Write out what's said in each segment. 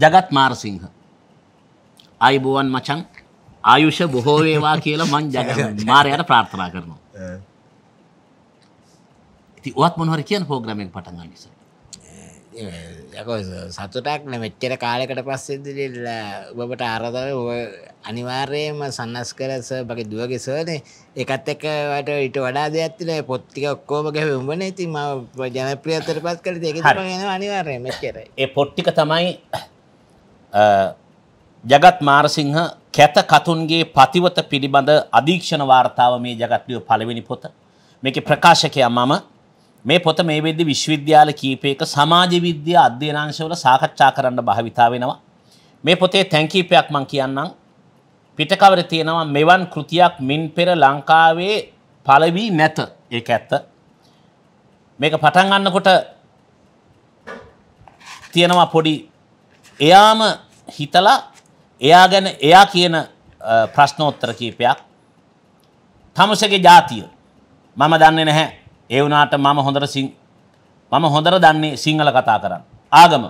ජගත් මාර්සිංහ. අයිබුවන් මචන් ආයුෂ බොහෝ වේවා කියලා මං ජග මාරයට ප්‍රාර්ථනා කරනවා. ඉති ඔත් මොනහර කියන පෝග්‍රමෙන් පටගන්න නිස. සතුටක් මෙච්චර කාලකට පස්සෙදිල ඔබට ආරධව අනිවාර්යයම සන්නස් කරස බගේ දුවගෙසවනේ එකත් එකවට ඉට වඩා දෙයක්ත්තින පොත්තික ඔක්කෝම ගැ උඹන ඉතින් ම ජනප්‍රියතර පත් කර දෙක අනිවාර්යය මෙච්චර ඒ පොට්ටික තමයි ජගත් මාරසිංහ කැත කතුන්ගේ පතිවත පිළිබඳ අධීක්ෂණ වාර්තාව මේ ජගත්ලිය පළවෙනි පොත මේක ප්‍රකාශකයා මම මේ පොත මේ වෙද්දි විශ්වවිද්‍යාල කීපයක සමාජ විද්‍ය අධ්‍යනාංශවල සාකච්ඡා කරන්න භාවිතා වෙනවා මේ පොතේ තැන්කීපයක් මං කියන්නම් පිටකවර තියෙනවා මෙවන් කෘතියක් මින් පෙර ලංකාවේ පළවී නැත ඒක ඇත්ත මේක පටන් ගන්නකොට තියෙනවා පොඩි එයාම හිතලා එයා ගැන එයා කියන ප්‍රශ්නෝත්තර කීපයක් තමසගේ ජාතිය මම දන්නේ නැහැ ඒ වුණාට මම හොඳට මම හොඳර දන්නේ සිංහල කතා කරන්න ආගම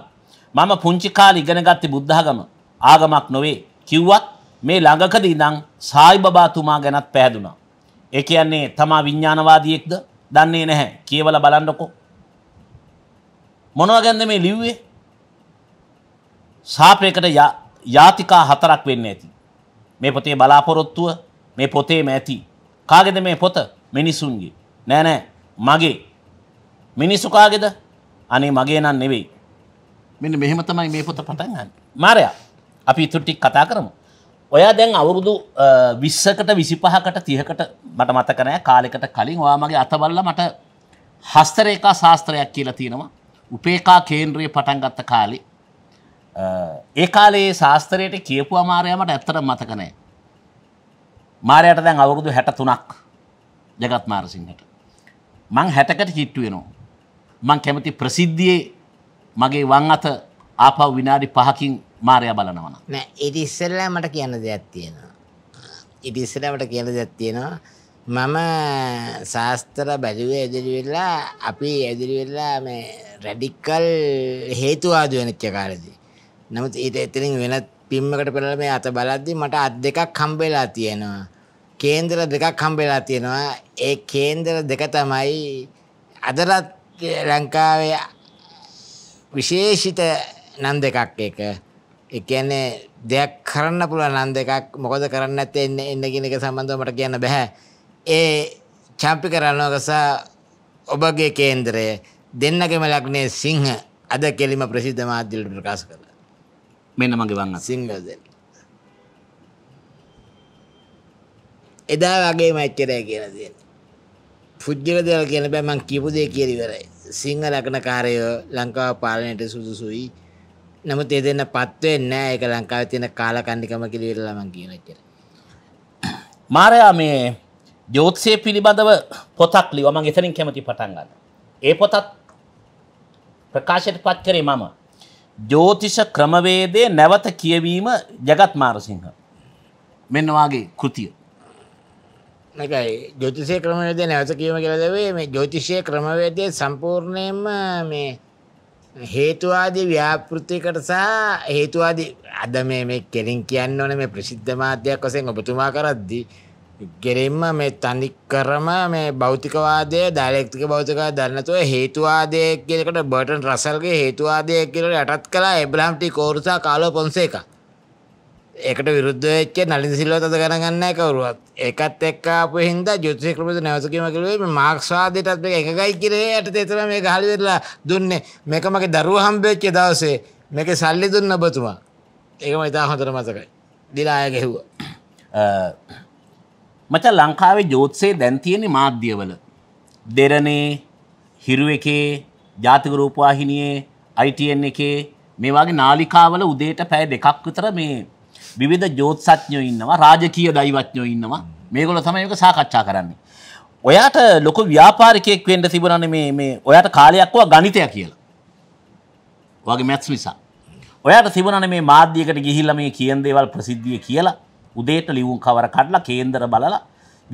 මම පුංචි කාලේ ඉගෙන ගත්තේ බුද්ධඝම ආගමක් නොවේ කිව්වත් මේ ළඟකදී ඉඳන් සායිබබාතුමා ගැනත් පැහැදුනා. ඒ කියන්නේ තමා විඥානවාදියෙක්ද? දන්නේ නැහැ. කියවලා බලන්නකෝ. මොනවා ගැනද මේ ලිව්වේ? සාපයකට යාතිකා හතරක් වෙන්න ඇති. මේ පොතේ බලාපොරොත්තුව මේ පොතේම ඇති. කාගෙද මේ පොත මිනිසුන්ගේ. නෑනෑ මගේ මිනිස්සු කාගෙද අනේ මගේ නම් නෙවෙයි. මෙන්න මෙහෙම තමයි මේ පොත පටන් ගන්න. මාරයා අපි ඉතුරුටික් කතා කරමු. ඔයා දැන් අවුරුදු විස්සකට විසිපහකට තියකට මට මතකනෑ කාලෙකට කලින් ඔයා මගේ අතබල්ල මට හස්තරේකා ශාස්ත්‍රයක් කියලා තියෙනවා. උපේකා කේන්ද්‍රයේ පටන්ගත්ත කාලේ ඒ කාලේ ශාස්ත්‍රයට කියපු අමාරයමට ඇත්තට මතකනෑ. මාරයට දැන් අවුරුදු හැට තුනක් ජගත් මාරසිංහට. මං හැටකට කිට්ටුවෙනවා. මං කැමති ප්‍රසිද්ධියයේ මගේ වං අත ආපව් විනාඩි පහකින් මාරය බලනවන නෑ ඉදි ඉස්සල්ලෑ මට කියන්න දෙයක් තියෙනවා. ඉදි ඉස්සලමට කියල දෙයක් තියෙනවා. මම ශාස්තර බැලුව ඇදිරිවෙල්ලා අපි ඇදිරිවෙල්ලා රැඩිකල් හේතුවාදුවනච්ච කාලදී. නමුත් ඊට එතනින් වෙනත් පිම්මකට පෙරලා මේ අත බලද්දි මට අත් දෙකක් හම්බෙලා තියෙනවා. කේන්දර දෙකක් හම්බෙලා තියෙනවා. ඒ කේන්දර දෙක තමයි අදටත් ලංකාවේ විශේෂිත නම් දෙකක් එක. ඒ කියන්නේ දෙයක් කරන්න පුළුවන් නම් දෙකක් මොකද කරන්න නැත්තේ එන්න එන්න කියන එක සම්බන්ධව මට කියන්න බෑ. ඒ චම්පි කරනවකස ඔබගේ කේන්දරය දෙන්නගේම ලක්නේ සිංහ අද කෙලිම ප්‍රසිද්ධ මාධ්‍යවල ප්‍රකාශ කළා. මෙන්න මගේ වංග සිංහල දෙන්න. එදා වගේම එච්චරයි කියලා තියෙන්නේ. පුද්ගල දේවල් කියන බෑ මං කියපු දේ කියලා ඉවරයි. සිංහල අගනකාරයෝ ලංකාව පාලනයට සුදුසුයි. නමුත් ඒ දෙන්න පත් වෙන්නේ නැහැ. ඒක ලංකාවේ තියෙන කාලකන්නිකම කියලා ඉවරලා මං කියන එච්චර. මාරයා මේ ජෝතිෂය පිළිබඳව පොතක් ලිව්වා. මං එතනින් කැමති පටන් ගන්න. ඒ පොතත් ප්‍රකාශයට පත් කරේ මම. ජෝතිෂ ක්‍රමවේදය නැවත කියවීම ජගත් මාරසිංහ. මෙන්නවාගේ කෘතිය. නැකයි ජෝතිෂය ක්‍රමවේදය නැවත කියීම කියලදවේ මේ ජෝතිෂය ක්‍රමවේදය සම්පූර්ණයෙන්ම මේ හේතුවාදී ව්‍යාපෘතිකට සහ හේතුවාදී අද මේ කෙලින් කියන්න ඕන මේ ප්‍රසිද්ධ මාධ්‍යයක් වසෙන් ඔබතුමා කරද්දිී ගෙරෙන්ම මේ තනි කරම මේ බෞතිකවාදය ඩයිලෙක්තික බෞතික දන්නතුව හේතුවාදය කියකට බටන් රසල්ගේ හේතුවාදය කියලට යටත් කලා එබ්‍රහම්ටි කෝරුසා කාලෝ පොන්සේක එකට විරුද්ධච්ච නලින් සිල්ලවතද කරගන්න කවරුවත් එකත් එක්කාපු හින්ද ජුතසි ක්‍රමද නැවසකීමකිලේ මාක්ස්වාදයටත් එකයි කිරේ යට තෙතර මේ ගහලිවෙරලා දුන්නේ මේක මගේ දරුව හම්බෙච්ච දවසේ මේක සල්ලි දුන්න ඔබතුමා ඒකම ඉතා හොඳර මතකයි දිලාය ගැහුව මච ලංකාවේ ජෝත්සේ දැන් තියෙන මාධ්‍යවල දෙරණේ හිරු එකේ ජාතික රූපවාහිනියේ ITN එකේ මේ වගේ නාලිකාවල උදේට පැය දෙකක් විතර මේ විවිධ ජෝත්සඥයෝ ඉන්නවා රාජකීය දෛවඥයෝ ඉන්නවා මේගොල්ලෝ තමයි මේක සාකච්ඡා කරන්නේ. ඔයාට ලොකු ව්‍යාපාරිකයෙක් වෙන්න තිබුණානේ මේ මේ ඔයාට කාලයක් වා ගණිතය කියලා. ඔයාගේ මැත්ස් නිසා. ඔයාට තිබුණානේ මේ මාධ්‍යයකට ගිහිල්ලා මේ කියන දේවල් ප්‍රසිද්ධිය කියලා. උදේට ලිවුම් කවර කඩලා කේන්දර බලලා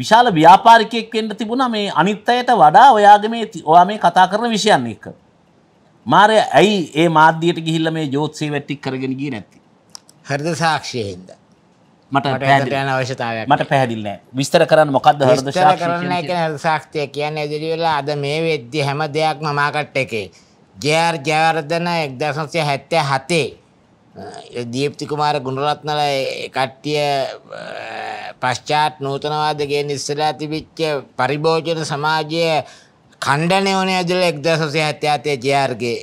විශාල ව්‍යාපාරිකයෙක් වෙන්න තිබුණා මේ අනිත් අයට වඩා ඔයාගේ මේ ඔයා මේ කතා කරන විෂයන් එක්ක. මාරය ඇයි ඒ මාධ්‍යයට ගිහිල්ලා මේ ජෝත්සේ වැටික් කරගෙන ගියේ නැත්තේ? හෘද සාක්ෂියෙන් හින්දා. මට පැහැදිලි අවශ්‍යතාවයක් මට පැහැදිලි නෑ. විස්තර කරන්න මොකද්ද හෘද සාක්ෂිය? විස්තර කරන්න කියන හෘද සාක්ෂිය කියන්නේ ඉදිරි වෙලා අද මේ වෙද්දී හැම දෙයක්ම මාකට් එකේ ජයර් ජයවර්ධන 1977 දීප්ති කුමාර ගුණරත්නල කට්ටිය පශ්චාත් නූතනවාදගෙන් ඉස්සලා තිබිච්ච පරිභෝජන සමාජය කණ්ඩනය ඕන ඇදල එක්දසසය ඇත්්‍යාතය ජයාර්ගේ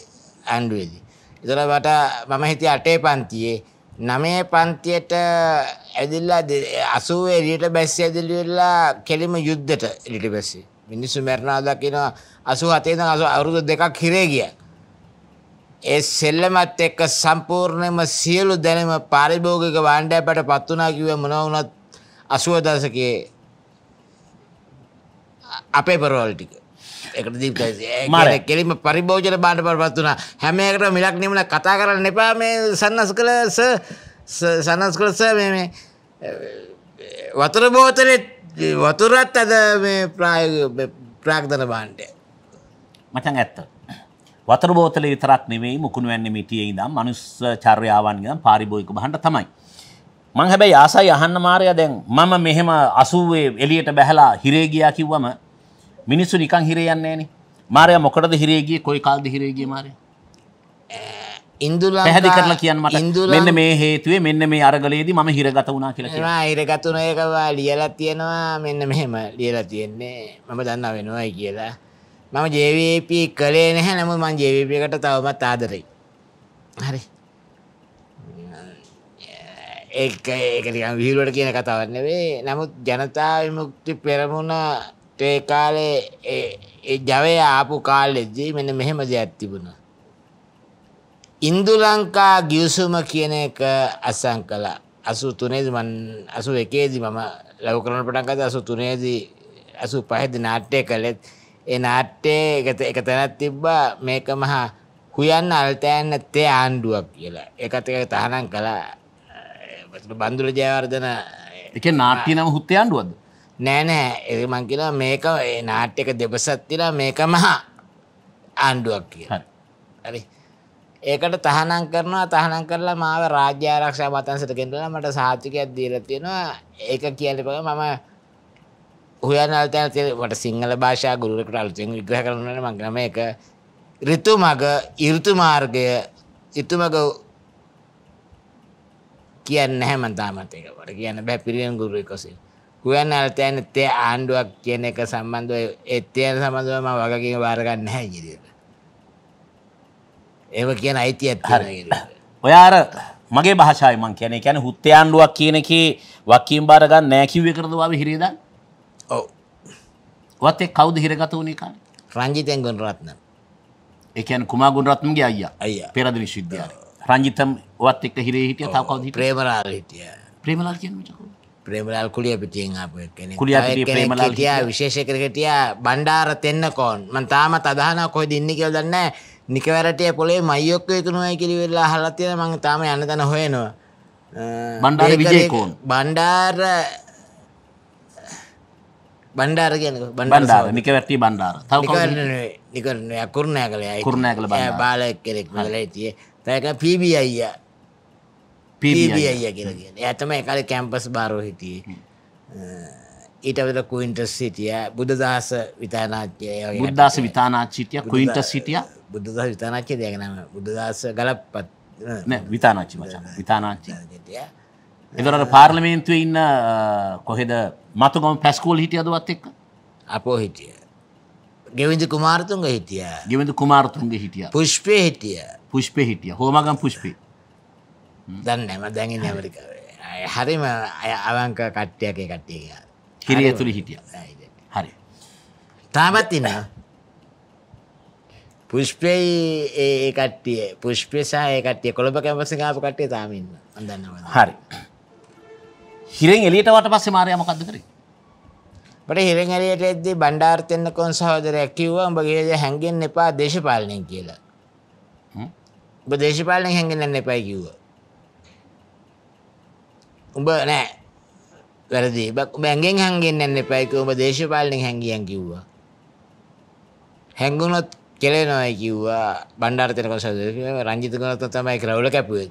ඇන්ඩුවේදී. ඉතල වට මම හිති අටේ පන්තියේ නමේ පන්තියට ඇදිල්ලා අසුවේ එලියට බැස්ස ඇදිලිවෙල්ලා කෙලිම යුද්ධට එලිට බැස්සේ. මිනිස්සු මැරණා දකිනවා අසු හතේද අසු අවුරුදු දෙකක් හිරේ ගියා. ඒ සෙල්ලමත් එක්ක සම්පූර්ණයෙන්ම සියලු දැනුම පරිභෝගික වාණ්ඩයකට පත් වුණා කිව්වේ මොනවා වුණත් 80 දශකයේ අපේ පරවල් ටික. ඒකට දීප් ඒ කෙලිම පරිභෝජන බාණ්ඩ පත් වුණා. හැම එකටම මිලක් නෙමෙන කතා කරන්න එපා මේ සන්නස්කල සර් සන්නස්කල සර් මේ මේ වතුර බෝතලේ වතුරත් අද මේ ප්‍රායෝගික ප්‍රාග්ධන බාණ්ඩය. මචං ඇත්තට වතර බෝතල විතරක් නෙවෙයි මුකුණු වැන්න මිටියේ ඉඳම් මනුස්ස චර්යාවන්ගම් පාරිබෝයික බහන්ට තමයි. මං හැබැයි ආසයි අහන්න මාරය දැන් මම මෙහෙම අසුවේ එලියට බැහලා හිරේ ගියා කිව්වම මිනිස්සු නිකන් හිරේ යන්නේ නෑනේ. මාරයා මොකටද හිරේ ගියේ කොයි කාලද හිරේ ගියේ මාරයා? ඉන්දුල පැහැදි කරලා කියන්න මට මෙන්න මේ හේතුවේ මෙන්න මේ අරගලයේදී මම හිරගත වුණා කියලා කියනවා. හිරගතුන එකවා ලියලා තියෙනවා මෙන්න මෙහෙම ලියලා තියෙන්නේ මම දන්නා වෙනවයි කියලා. මම JVP කළේ නැහැ නමුත් මම JVP එකට තවමත් ආදරෙයි. හරි. ඒක ඒක නිකන් විහිළුවට කියන කතාවක් නෙවෙයි. නමුත් ජනතා විමුක්ති පෙරමුණ ඒ කාලේ ඒ ජවය ආපු කාලෙදී මෙන්න මෙහෙම දෙයක් තිබුණා. ඉන්දු ලංකා ගිවිසුම කියන එක අසං කළා. 83 මන් 81 දී මම ලව් කරන පටන් ගත්තා 83 දී 85 දී නාට්‍ය කළෙත් ඒ නාට්‍යයේ එක එක තැනක් තිබ්බා මේක මහා හුයන්න අල්තෑන්න තේ ආණ්ඩුවක් කියලා. ඒකත් එක තහනම් කළා. බන්දුල ජයවර්ධන එක නාට්‍ය නම හුත්තේ ආණ්ඩුවද? නෑ නෑ ඒ මං කියලා මේක ඒ නාට්‍යක දෙබසක් තියලා මේක මහා ආණ්ඩුවක් කියලා. හරි. ඒකට තහනම් කරනවා තහනම් කරලා මාව රාජ්‍ය ආරක්ෂා මතන්සට ගෙනලා මට සහතිකයක් දීලා තියෙනවා. ඒක කියන්න මම හොයනල්තනට සිංහල භාෂා ගුරුවරකට අලුතෙන් විග්‍රහ කරනට මංගනම එක රිතු මග ඉෘතු මාර්ගය ඉතුමග කියන්න හැමතාමතකට කියන්න බැ පිරියෙන් ගුරු එකසේ හුවන් අල්තයන තේ ආණ්ඩුවක් කියන එක සම්බන්ධව එත්තයන සමඳුවම වගකින් වාරගන්න හැ ගිරියට ඒව කියන අයිති ඇත්හර ඔයාර මගේ භාෂායමන් කියන කියන හුත්තයාණ්ඩුවක් කියනකි වකින් බාරගන්න නෑකිවේ කරදවා හිරේදන්න ඔත් එක් කවුද හිරගත වුණේ කාලේ? රංජිතයන් ගුණරත්න. ඒ කියන්නේ කුමා ගුණරත්නගේ අයියා. අයියා. පෙරද විශ්වවිද්‍යාලේ. රංජිතම් ඔත් එක්ක හිරේ හිටියා තව කවුද හිටියේ? ප්‍රේමලාල් හිටියා. ප්‍රේමලාල් කියන්නේ මොකක්ද? ප්‍රේමලාල් කුලිය පිටියෙන් ආපු කෙනෙක්. කුලිය පිටියේ ප්‍රේමලාල් හිටියා විශේෂ ක්‍රිකටියා බණ්ඩාර තෙන්නකෝන්. මං තාමත් අදහනවා කොහෙද ඉන්නේ කියලා දන්නේ නැහැ. නිකවැරටිය පොලේ මයියොක්ක එකනුවයි කිලිවෙල්ලා අහලා තියෙන මං තාම යන්න තැන හොයනවා. බණ්ඩාර විජේකෝන්. බණ්ඩාර බණ්ඩාර කියන බණ්ඩාර නික වැටි බණ්ඩාර නිකරන කුරුණෑ කළ කුරුණෑ කළ බාලයක් කෙරෙක් මල තිය තැක පිබි අයිය පිබි අයිය කිය ඇතම එකල කැම්පස් බාරෝ හිටිය ඊටවෙල කුයින්ටස් සිටිය බුද්ධදහස විතානාච්චය බුද්ධස විතානාච්චිතය කුයින්ට සිටිය බුද්ධ විතානාච්චය දෙයනම බුද්ධදහස ගලපත් විතානාච්චි මචා විතානාච්චි එදරට පාර්ලමේන්තුවේ ඉන්න කොහෙද මතුගම පැස්කෝල් හිටියදවත් එක් අපෝ හිටිය. ගෙවිදි කුමාරතුන්ග හිටිය ගෙවිදි කුමාරතුන්ග හිටිය පුෂ්පය හිටිය පුෂ්පය හිටිය හෝමගම් පුෂ්පි දන්න නැම දැඟ නැමරිකාවේ හරිම අය අවංක කට්ටයක කට්ටිය කිරිය තුළි හිටිය හරි තාමත් ඉන්න පුෂ්පයයි ඒ කට්ටිය පුෂ්පය සහ ඒ කට්ටිය කොළඹ කැමසකාප කට්ටේ තාමන්න අදන්නවා හරි හිරෙන් එලියට වට පස්සේ මාරයා මොකද්ද කරේ? බට හිරෙන් එලියට එද්දී බණ්ඩාර තෙන්නකෝන් සහෝදරයා කිව්වා උඹගේ හැංගෙන්න එපා දේශපාලනයෙන් කියලා. උඹ දේශපාලනයෙන් හැංගෙන්න එපා කිව්වා. උඹ නෑ වැරදි. උඹ හැංගෙන් හැංගෙන්න එපා කිව්වා. උඹ දේශපාලනයෙන් හැංගියන් කිව්වා. හැංගුණොත් කෙලෙනවයි කිව්වා බණ්ඩාර තෙන්නකෝන් සහෝදරයා රංජිත ගුණරත්න තමයි ක්‍රවුල කැපුවේ.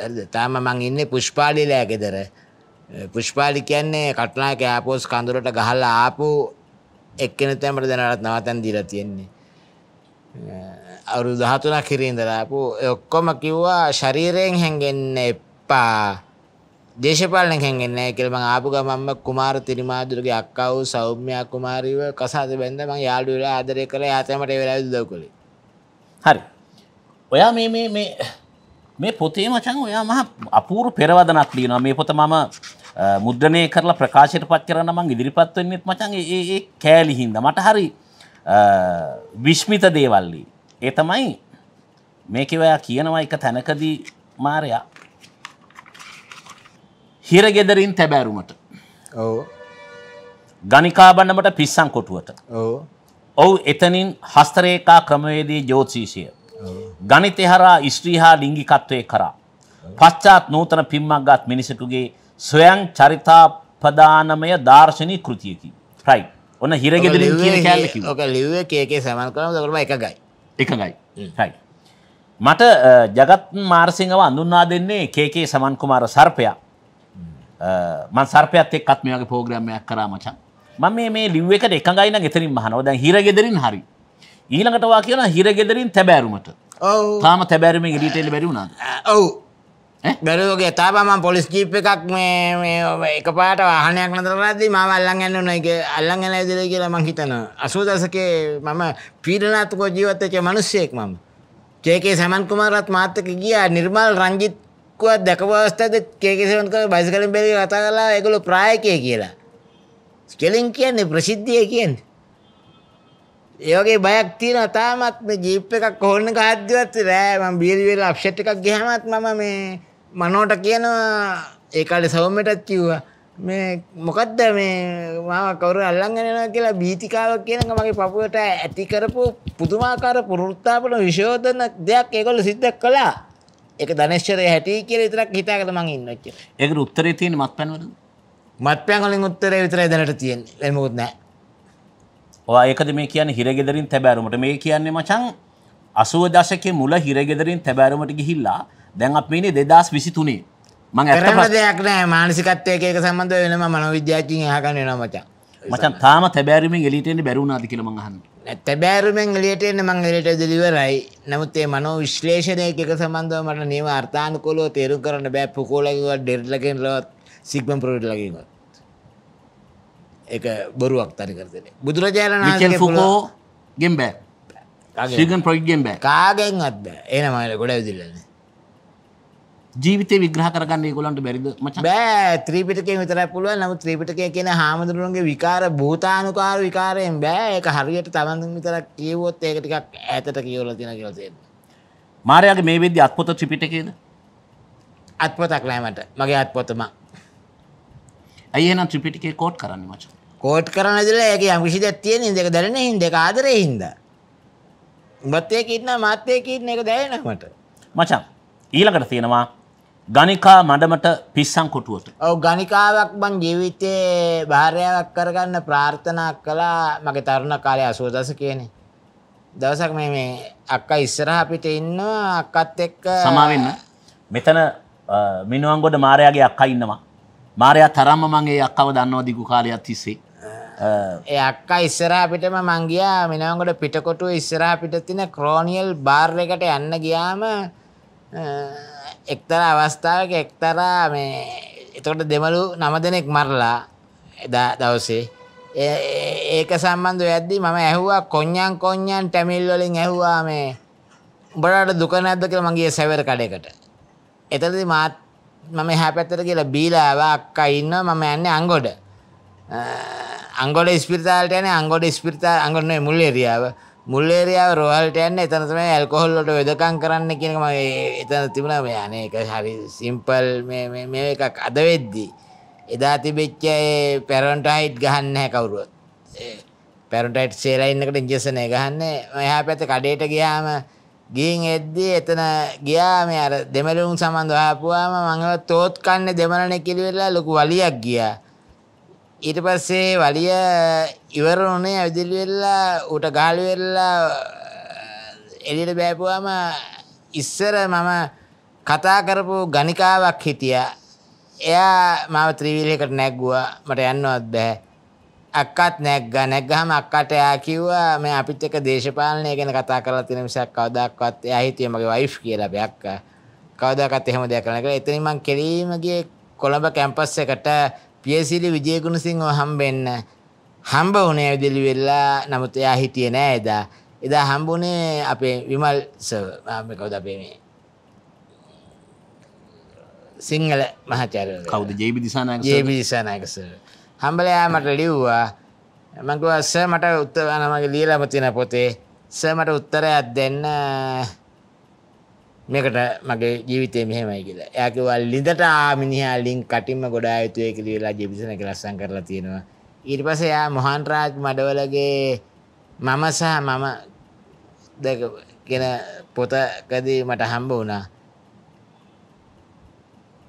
හරිද? තාම මං ඉන්නේ පුෂ්පාලිලා ගෙදර. පුෂ්පාලි කියන්නේ කටනායක යාපෝස් කඳුරට ගහලා ආපු එක්කෙනෙක් තමයි දැනටත් නවතන් දීලා තියෙන්නේ. අවුරුදු 13ක් හිරින්දලා ආපු ඔක්කොම කිව්වා ශරීරයෙන් හැංගෙන්න එපා. දේශපාලනයෙන් හැංගෙන්න නැහැ කියලා මම ආපු ගමන්ම කුමාර තිරිමාදුරගේ අක්කා වූ සෞම්‍යා කුමාරීව කසාද බැඳ මම යාළුවෝ වෙලා ආදරය කළා එයා තමයි ඒ වෙලාවේ උදව් කළේ. හරි. ඔයා මේ මේ මේ මේ පොතේ මචං ඔයා මහා අපූර්ව පෙරවදනක් ලියනවා මේ පොත මම මුද්‍රණය කරලා ප්‍රකාශයට පත් කරන්න මං ඉදිරිපත්වන්නෙත් මචන් ඒ කෑලිහින්ද මට හරි විශ්මිත දේවල්ලි. ඒ තමයි මේකවයා කියනවා එක තැනකදී මාරයා හිරගෙදරින් තැබෑරුමට ගනිකාබන්නමට පිස්සං කොටුවට ඔවු එතනින් හස්තරේකා ක්‍රමවේදී ජෝතීෂය ගනිතෙහරා ස්ත්‍රීහා ලිංගිකත්වය කරා පශ්චාත් නූතන පිම්මක් ගත් මිනිසකුගේ ස්වයන් චරිතාපදානමය දර්ශනී කෘතියකි. රයි ඔන්න හිරගෙදර ඕක ලිව්ව කේකේ සමන් කරම දකරම එකගයි එකගයි හයි. මට ජගත් මාර්සිංහව අඳුන්නා දෙන්නේ කේකේ සමන්කුමාර සර්පයා මන් සර්පයත් එක් කත්මයාගේ පෝග්‍රමයක් කරා මචන් මම මේ ලිව් එකට එකඟයින ගෙතරින් මහනව දැන් හිරගෙදරින් හරි ඊළඟටවා කියන හිරගෙදරින් තැබෑරුමට තාම තැබෑරුම ඉරිටෙල් බැරිුණා ඔවු බැලෝක තාපමන් පොලිස් ජීප් එකක් මේ එක පාට වාහනයක් නතරදී මම අල්ලන් ගන්න ඕන එක අල්ලන් ගන්න ඇදල කියලා මං හිතනවා අසූ දශකේ මම පීඩනාත්මක ජීවත් වෙච්ච මිනිස්සෙක් මම ජේකේ සමන් කුමාරත් මාත් එක්ක ගියා නිර්මල් රංජිත් කුවත් දැකපු අවස්ථාවේ ජේකේ සමන් කුමාර බයිසිකලෙන් බැලි කතා කළා ඒගොල්ලෝ ප්‍රායකය කියලා ස්කෙලින් කියන්නේ ප්‍රසිද්ධිය කියන්නේ ඒගේ බයක් තියෙන තාමත් මේ ජීප් එකක් කොහොන්න කාද්‍යවත් රෑ මම බීරි වෙලා අප්සෙට් එකක් ගියාමත් මම මේ මනෝට කියනවා ඒකාලේ සවමටත් කිව්වා මේ මොකක්ද මේ මාව කවුරු අල්ලන් යනවා කියලා බීතිකාවක් කියන එක මගේ පපුවට ඇති කරපු පුදුමාකාර පුරුත්තාපන විශෝධන දෙයක් ඒගොල්ලෝ සිද්ධ කළා. ඒක ධනේශ්වරයේ හැටි කියලා විතරක් හිතාගෙන මං ඉන්නවා කියලා. ඒකට උත්තරේ තියෙන මත්පැන්වලද? මත්පැන් වලින් උත්තරේ විතරයි දැනට තියෙන්නේ. වෙන මොකුත් නැහැ. ඔයා ඒකද මේ කියන්නේ හිරගෙදරින් තැබෑරුමට. මේ කියන්නේ මචං 80 දශකයේ මුල හිරගෙදරින් තැබෑරුමට ගිහිල්ලා දැන් අප මේනේ දෙදස් විසි තුනේ මං ඇ දෙයක් නෑ මානසිකත්වයක සම්බඳ වෙනම මනවිද්‍යාචී හකන්න වෙන මචා මචන් තාම තැබෑරුම එලිටෙන් බැරුණනාද කියල මහන් තැබෑරුමෙන් එලියටෙන්න මං එලට දිලිවරයි නමුත් ඒ මනෝ විශ්ලේෂණය එක සම්බන්ධව මට නේව අර්ථානකොලෝ තේරු කරන්න බෑ පුකෝලකිව ඩෙඩ්ලකෙන් ලොත් සික්ම පරට ලකිවත් එක බොරුවක් තරි කරතනේ බුදුරජාණන් ෆුකෝ ගෙම්බෑ ගෙන් ප්‍රොයි්ගෙන් බෑ කාගෙන් අත් එන මයිල ගොඩ විදිල්ලන්නේ ජීවිත විග්‍රහ කරගන්න ගොලන්ට බැරිද මච බෑ ත්‍රීපිටකය විතර පුළුව නමු ත්‍රීපිටකය කියෙන හාමුදුරුවන්ගේ විකාර භූතානුකාර විකාරයෙන් බෑ එක හරියට තමඳ විතරක් කියවොත් ඒක ටිකක් ඇතට කියවල තින කියවතේ. මාරයාගේ මේ වෙද්දි අත්පොත ත්‍රිපිටකේද අත්පොතක් නෑමට මගේ අත්පොතම ඇයන ත්‍රිපිටිකේ කෝට් කරන්න මච කෝට් කරන දල ඒක යම්කිසි දැත්තියෙන් දෙක දැරන හින්ද ආදරය හින්ද උබත්තයක ඉන්න මාත්‍යයක ඉන්න එක දැනමට මචා ඊලකට තියෙනවා ගනිකා මඩමට පිස්සං කොටුවට. ඔව් ගනිකාවක් මං ජීවිතේ භාර්යාවක් කරගන්න ප්‍රාර්ථනා කළා මගේ තරුණ කාලේ 80 දශකයේනේ. දවසක් මේ මේ අක්කා ඉස්සරහා අපිට ඉන්නවා අක්කත් එක්ක සමා වෙන්න. මෙතන මිනුවන්ගොඩ මාර්යාගේ අක්කා ඉන්නවා. මාර්යා තරම්ම මං ඒ අක්කව දන්නවා දිගු කාලයක් තිස්සේ. ඒ අක්කා ඉස්සරහා අපිටම මං ගියා මිනුවන්ගොඩ පිටකොටුවේ ඉස්සරහා පිට තියෙන ක්‍රෝනියල් බාර් එකට යන්න ගියාම එක්තර අවස්ථාවක එක්තරා මේ එතකොට දෙමලු නම දෙනෙක් මරලා එදා දවසේ ඒක සම්බන්ධ ඇද්දි මම ඇහුවා කොඥ්ඥන් කොඥ්ඥන් ටැමිල් වලින් ඇහුවා මේ උඹට දුක නැද්ද කියලා මගේ සැවර කඩයකට එතනදි මාත් මම එහා පැත්තට කියලා බීලා ආවා අක්කා ඉන්නවා මම යන්නේ අංගොඩ අංගොඩ ස්පිරිතාලට යන්නේ අංගොඩ ස්පිරිතාල අංගොඩ නෙවෙයි මුල් ඒරියාව මුල් ඒරියාව රෝහල්ට යන්න එතන තමයි ඇල්කොහොල් වලට වෙදකම් කරන්න කියන එක මම එතන තිබුණා මේ අනේක හරි සිම්පල් මේ මේ එකක් අද වෙද්දී එදා තිබෙච්ච ඒ පැරන්ටයිඩ් ගහන්නේ නැහැ කවුරුවත්. පැරන්ටයිඩ් සේලයින් එකට ඉන්ජෙක්ෂන් එක ගහන්නේ මම එහා පැත්තේ කඩේට ගියාම ගිහින් එද්දී එතන ගියා මේ අර දෙමළුන් සමන්ද ආපුවාම මම තෝත් කන්නේ දෙමළනේ කිලි වෙලා ලොකු වලියක් ගියා. ඊට පස්සේ වලිය ඉවර උනේ ඇවිදිලි වෙලා ඌට ගහලි වෙලා එළියට බෑපුවාම ඉස්සර මම කතා කරපු ගණිකාවක් හිටියා. එයා මාව ත්‍රිවිලයකට නැග්ගුවා. මට යන්නවත් බෑ. අක්කත් නැග්ගා. නැග්ගාම අක්කට එයා කිව්වා මේ අපිත් එක්ක දේශපාලනය ගැන කතා කරලා තියෙන මිසක් කවදාක්වත් එයා හිටියේ මගේ වයිෆ් කියලා අපි අක්කා. කවදාකවත් එහෙම දෙයක් කරන්න කියලා. එතනින් මං කෙලින්ම ගියේ කොළඹ කැම්පස් එකට පියසිරි විජේගුණසිංහව හම්බෙන්න හම්බ වුණේ ඇවිදිලි වෙලා නමුත් එයා හිටියේ නෑ එදා. එදා හම්බුනේ අපේ විමල් සර් මේ කවුද අපේ මේ සිංහල මහාචාර්ය කවුද J B Dissanayake sir J B Dissanayake sir. හම්බලා මට ලිව්වා මම කිව්වා සර් මට උත්තර මගේ ලියලාම තියෙන පොතේ සර් මට උත්තරයක් දෙන්න මේකට මගේ ජීවිතය මෙහෙමයි කියලා යකවල් ලිඳට ආමිනිහා ලින් කටින්ම ගොඩා යුතුය කිලවෙලා ජෙබිසන ලස්සන් කරලා තියෙනවා ඊට පස එයා මොහන්රාජ් මඩවලගේ මම සහ මම ගෙන පොතකදී මට හම්බ වුණා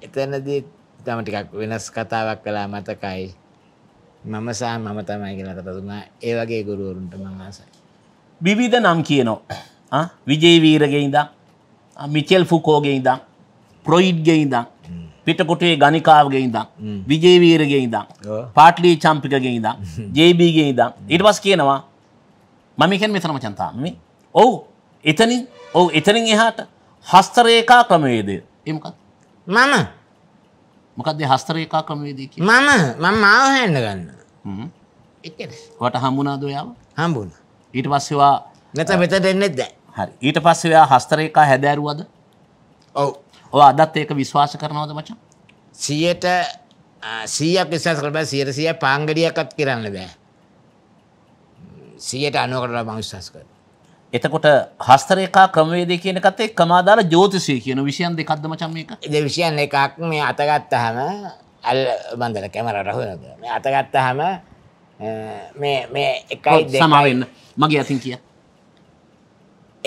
එතනදී තම ටිකක් වෙනස් කතාවක් කලා මතකයි මම සහ මම තමයි කියලා කතතුනා ඒ වගේ ගුරුවරුන්ට මං ආසයි විවිධ නම් කියනවා විජේවීරගේ ඉඳා මිචෙල් ෆුකෝගේ ඉදම් ප්‍රොයිඩ්ගේ ඉදම් පිටකොටේ ගනිකාවගේ ඉදම් විජේවීරගේ ඉදම් පාට්ලි චම්පිකගේ ඉදම් ජේබීගේ ඉදම් ඊට පස් කියනවා මමිකෙන් මෙතනම චන්තාම ඔවු එතනින් ඔවු එතනින් එහාට හස්තරේකා ක්‍රමවේදය එමකක් මම මොකක්ද හස්තරේකා ක්‍රමවේදී මම මම මාව හැන්න ගන්න වට හම්බුණා දොයාව හම්බුණ ඊට පස්සවා නැත මෙත දෙන්නෙත් දෑ හරි ඊට පස්සේ ඔයා හස්තරේකා හැදෑරුවද? ඔව්. ඔය අදත් ඒක විශ්වාස කරනවද මචං? 100ට 100ක් විශ්වාස කරන්න බෑ 100ට 100යි පාංගඩියක්වත් කරන්න බෑ. 100ට 90කට මම විශ්වාස කරනවා. එතකොට හස්තරේකා ක්‍රමවේදය කියන එකත් එක්කම අදාළ ජ්‍යොතිෂය කියන විෂයන් දෙකක්ද මචං මේක? ඒ විෂයන් එකක් මේ අතගත්තාම අල් බන්දර කැමරාවට හොයනවා. මේ අතගත්තාම මේ මේ එකයි දෙකයි සමාවෙන්න. මගේ අතින් කියන්න.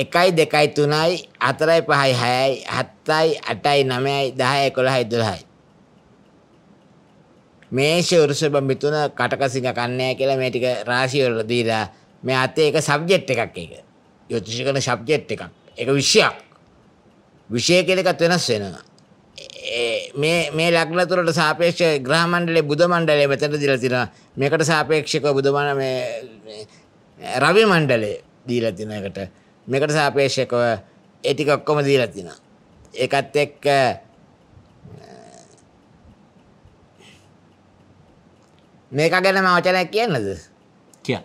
එකයි දෙකයි තුනයි හතරයි පහයි හයයි හත්තයි අටයි නමයයි දහය කොළහයි දුළහයි. මේෂ උරුසභ මිතුන කටකසිංහ කන්නය කියලා මේ ටික රාශිවල දීලා මේ අතේ එක සබ්ජෙට් එකක් ඒක. යොතිෂ කරන සබ්ජෙට් එකක්. ඒක විෂයක්. විෂය කියලා එකත් වෙනස් වෙනවා. මේ මේ ලග්න තුරට සාපේක්ෂ ග්‍රහ මණ්ඩලයේ බුධ මණ්ඩලය මෙතන දීලා තිනවා. මේකට සාපේක්ෂකව බුධ මණ මේ රවි මණ්ඩලය දීලා තින එකට. මේකට සාපේක්ෂකව ඒ ටික ඔක්කොම දීලා තිනවා. ඒකත් එක්ක මේක ගැන මම වචනයක් කියන්නද? කියන්න.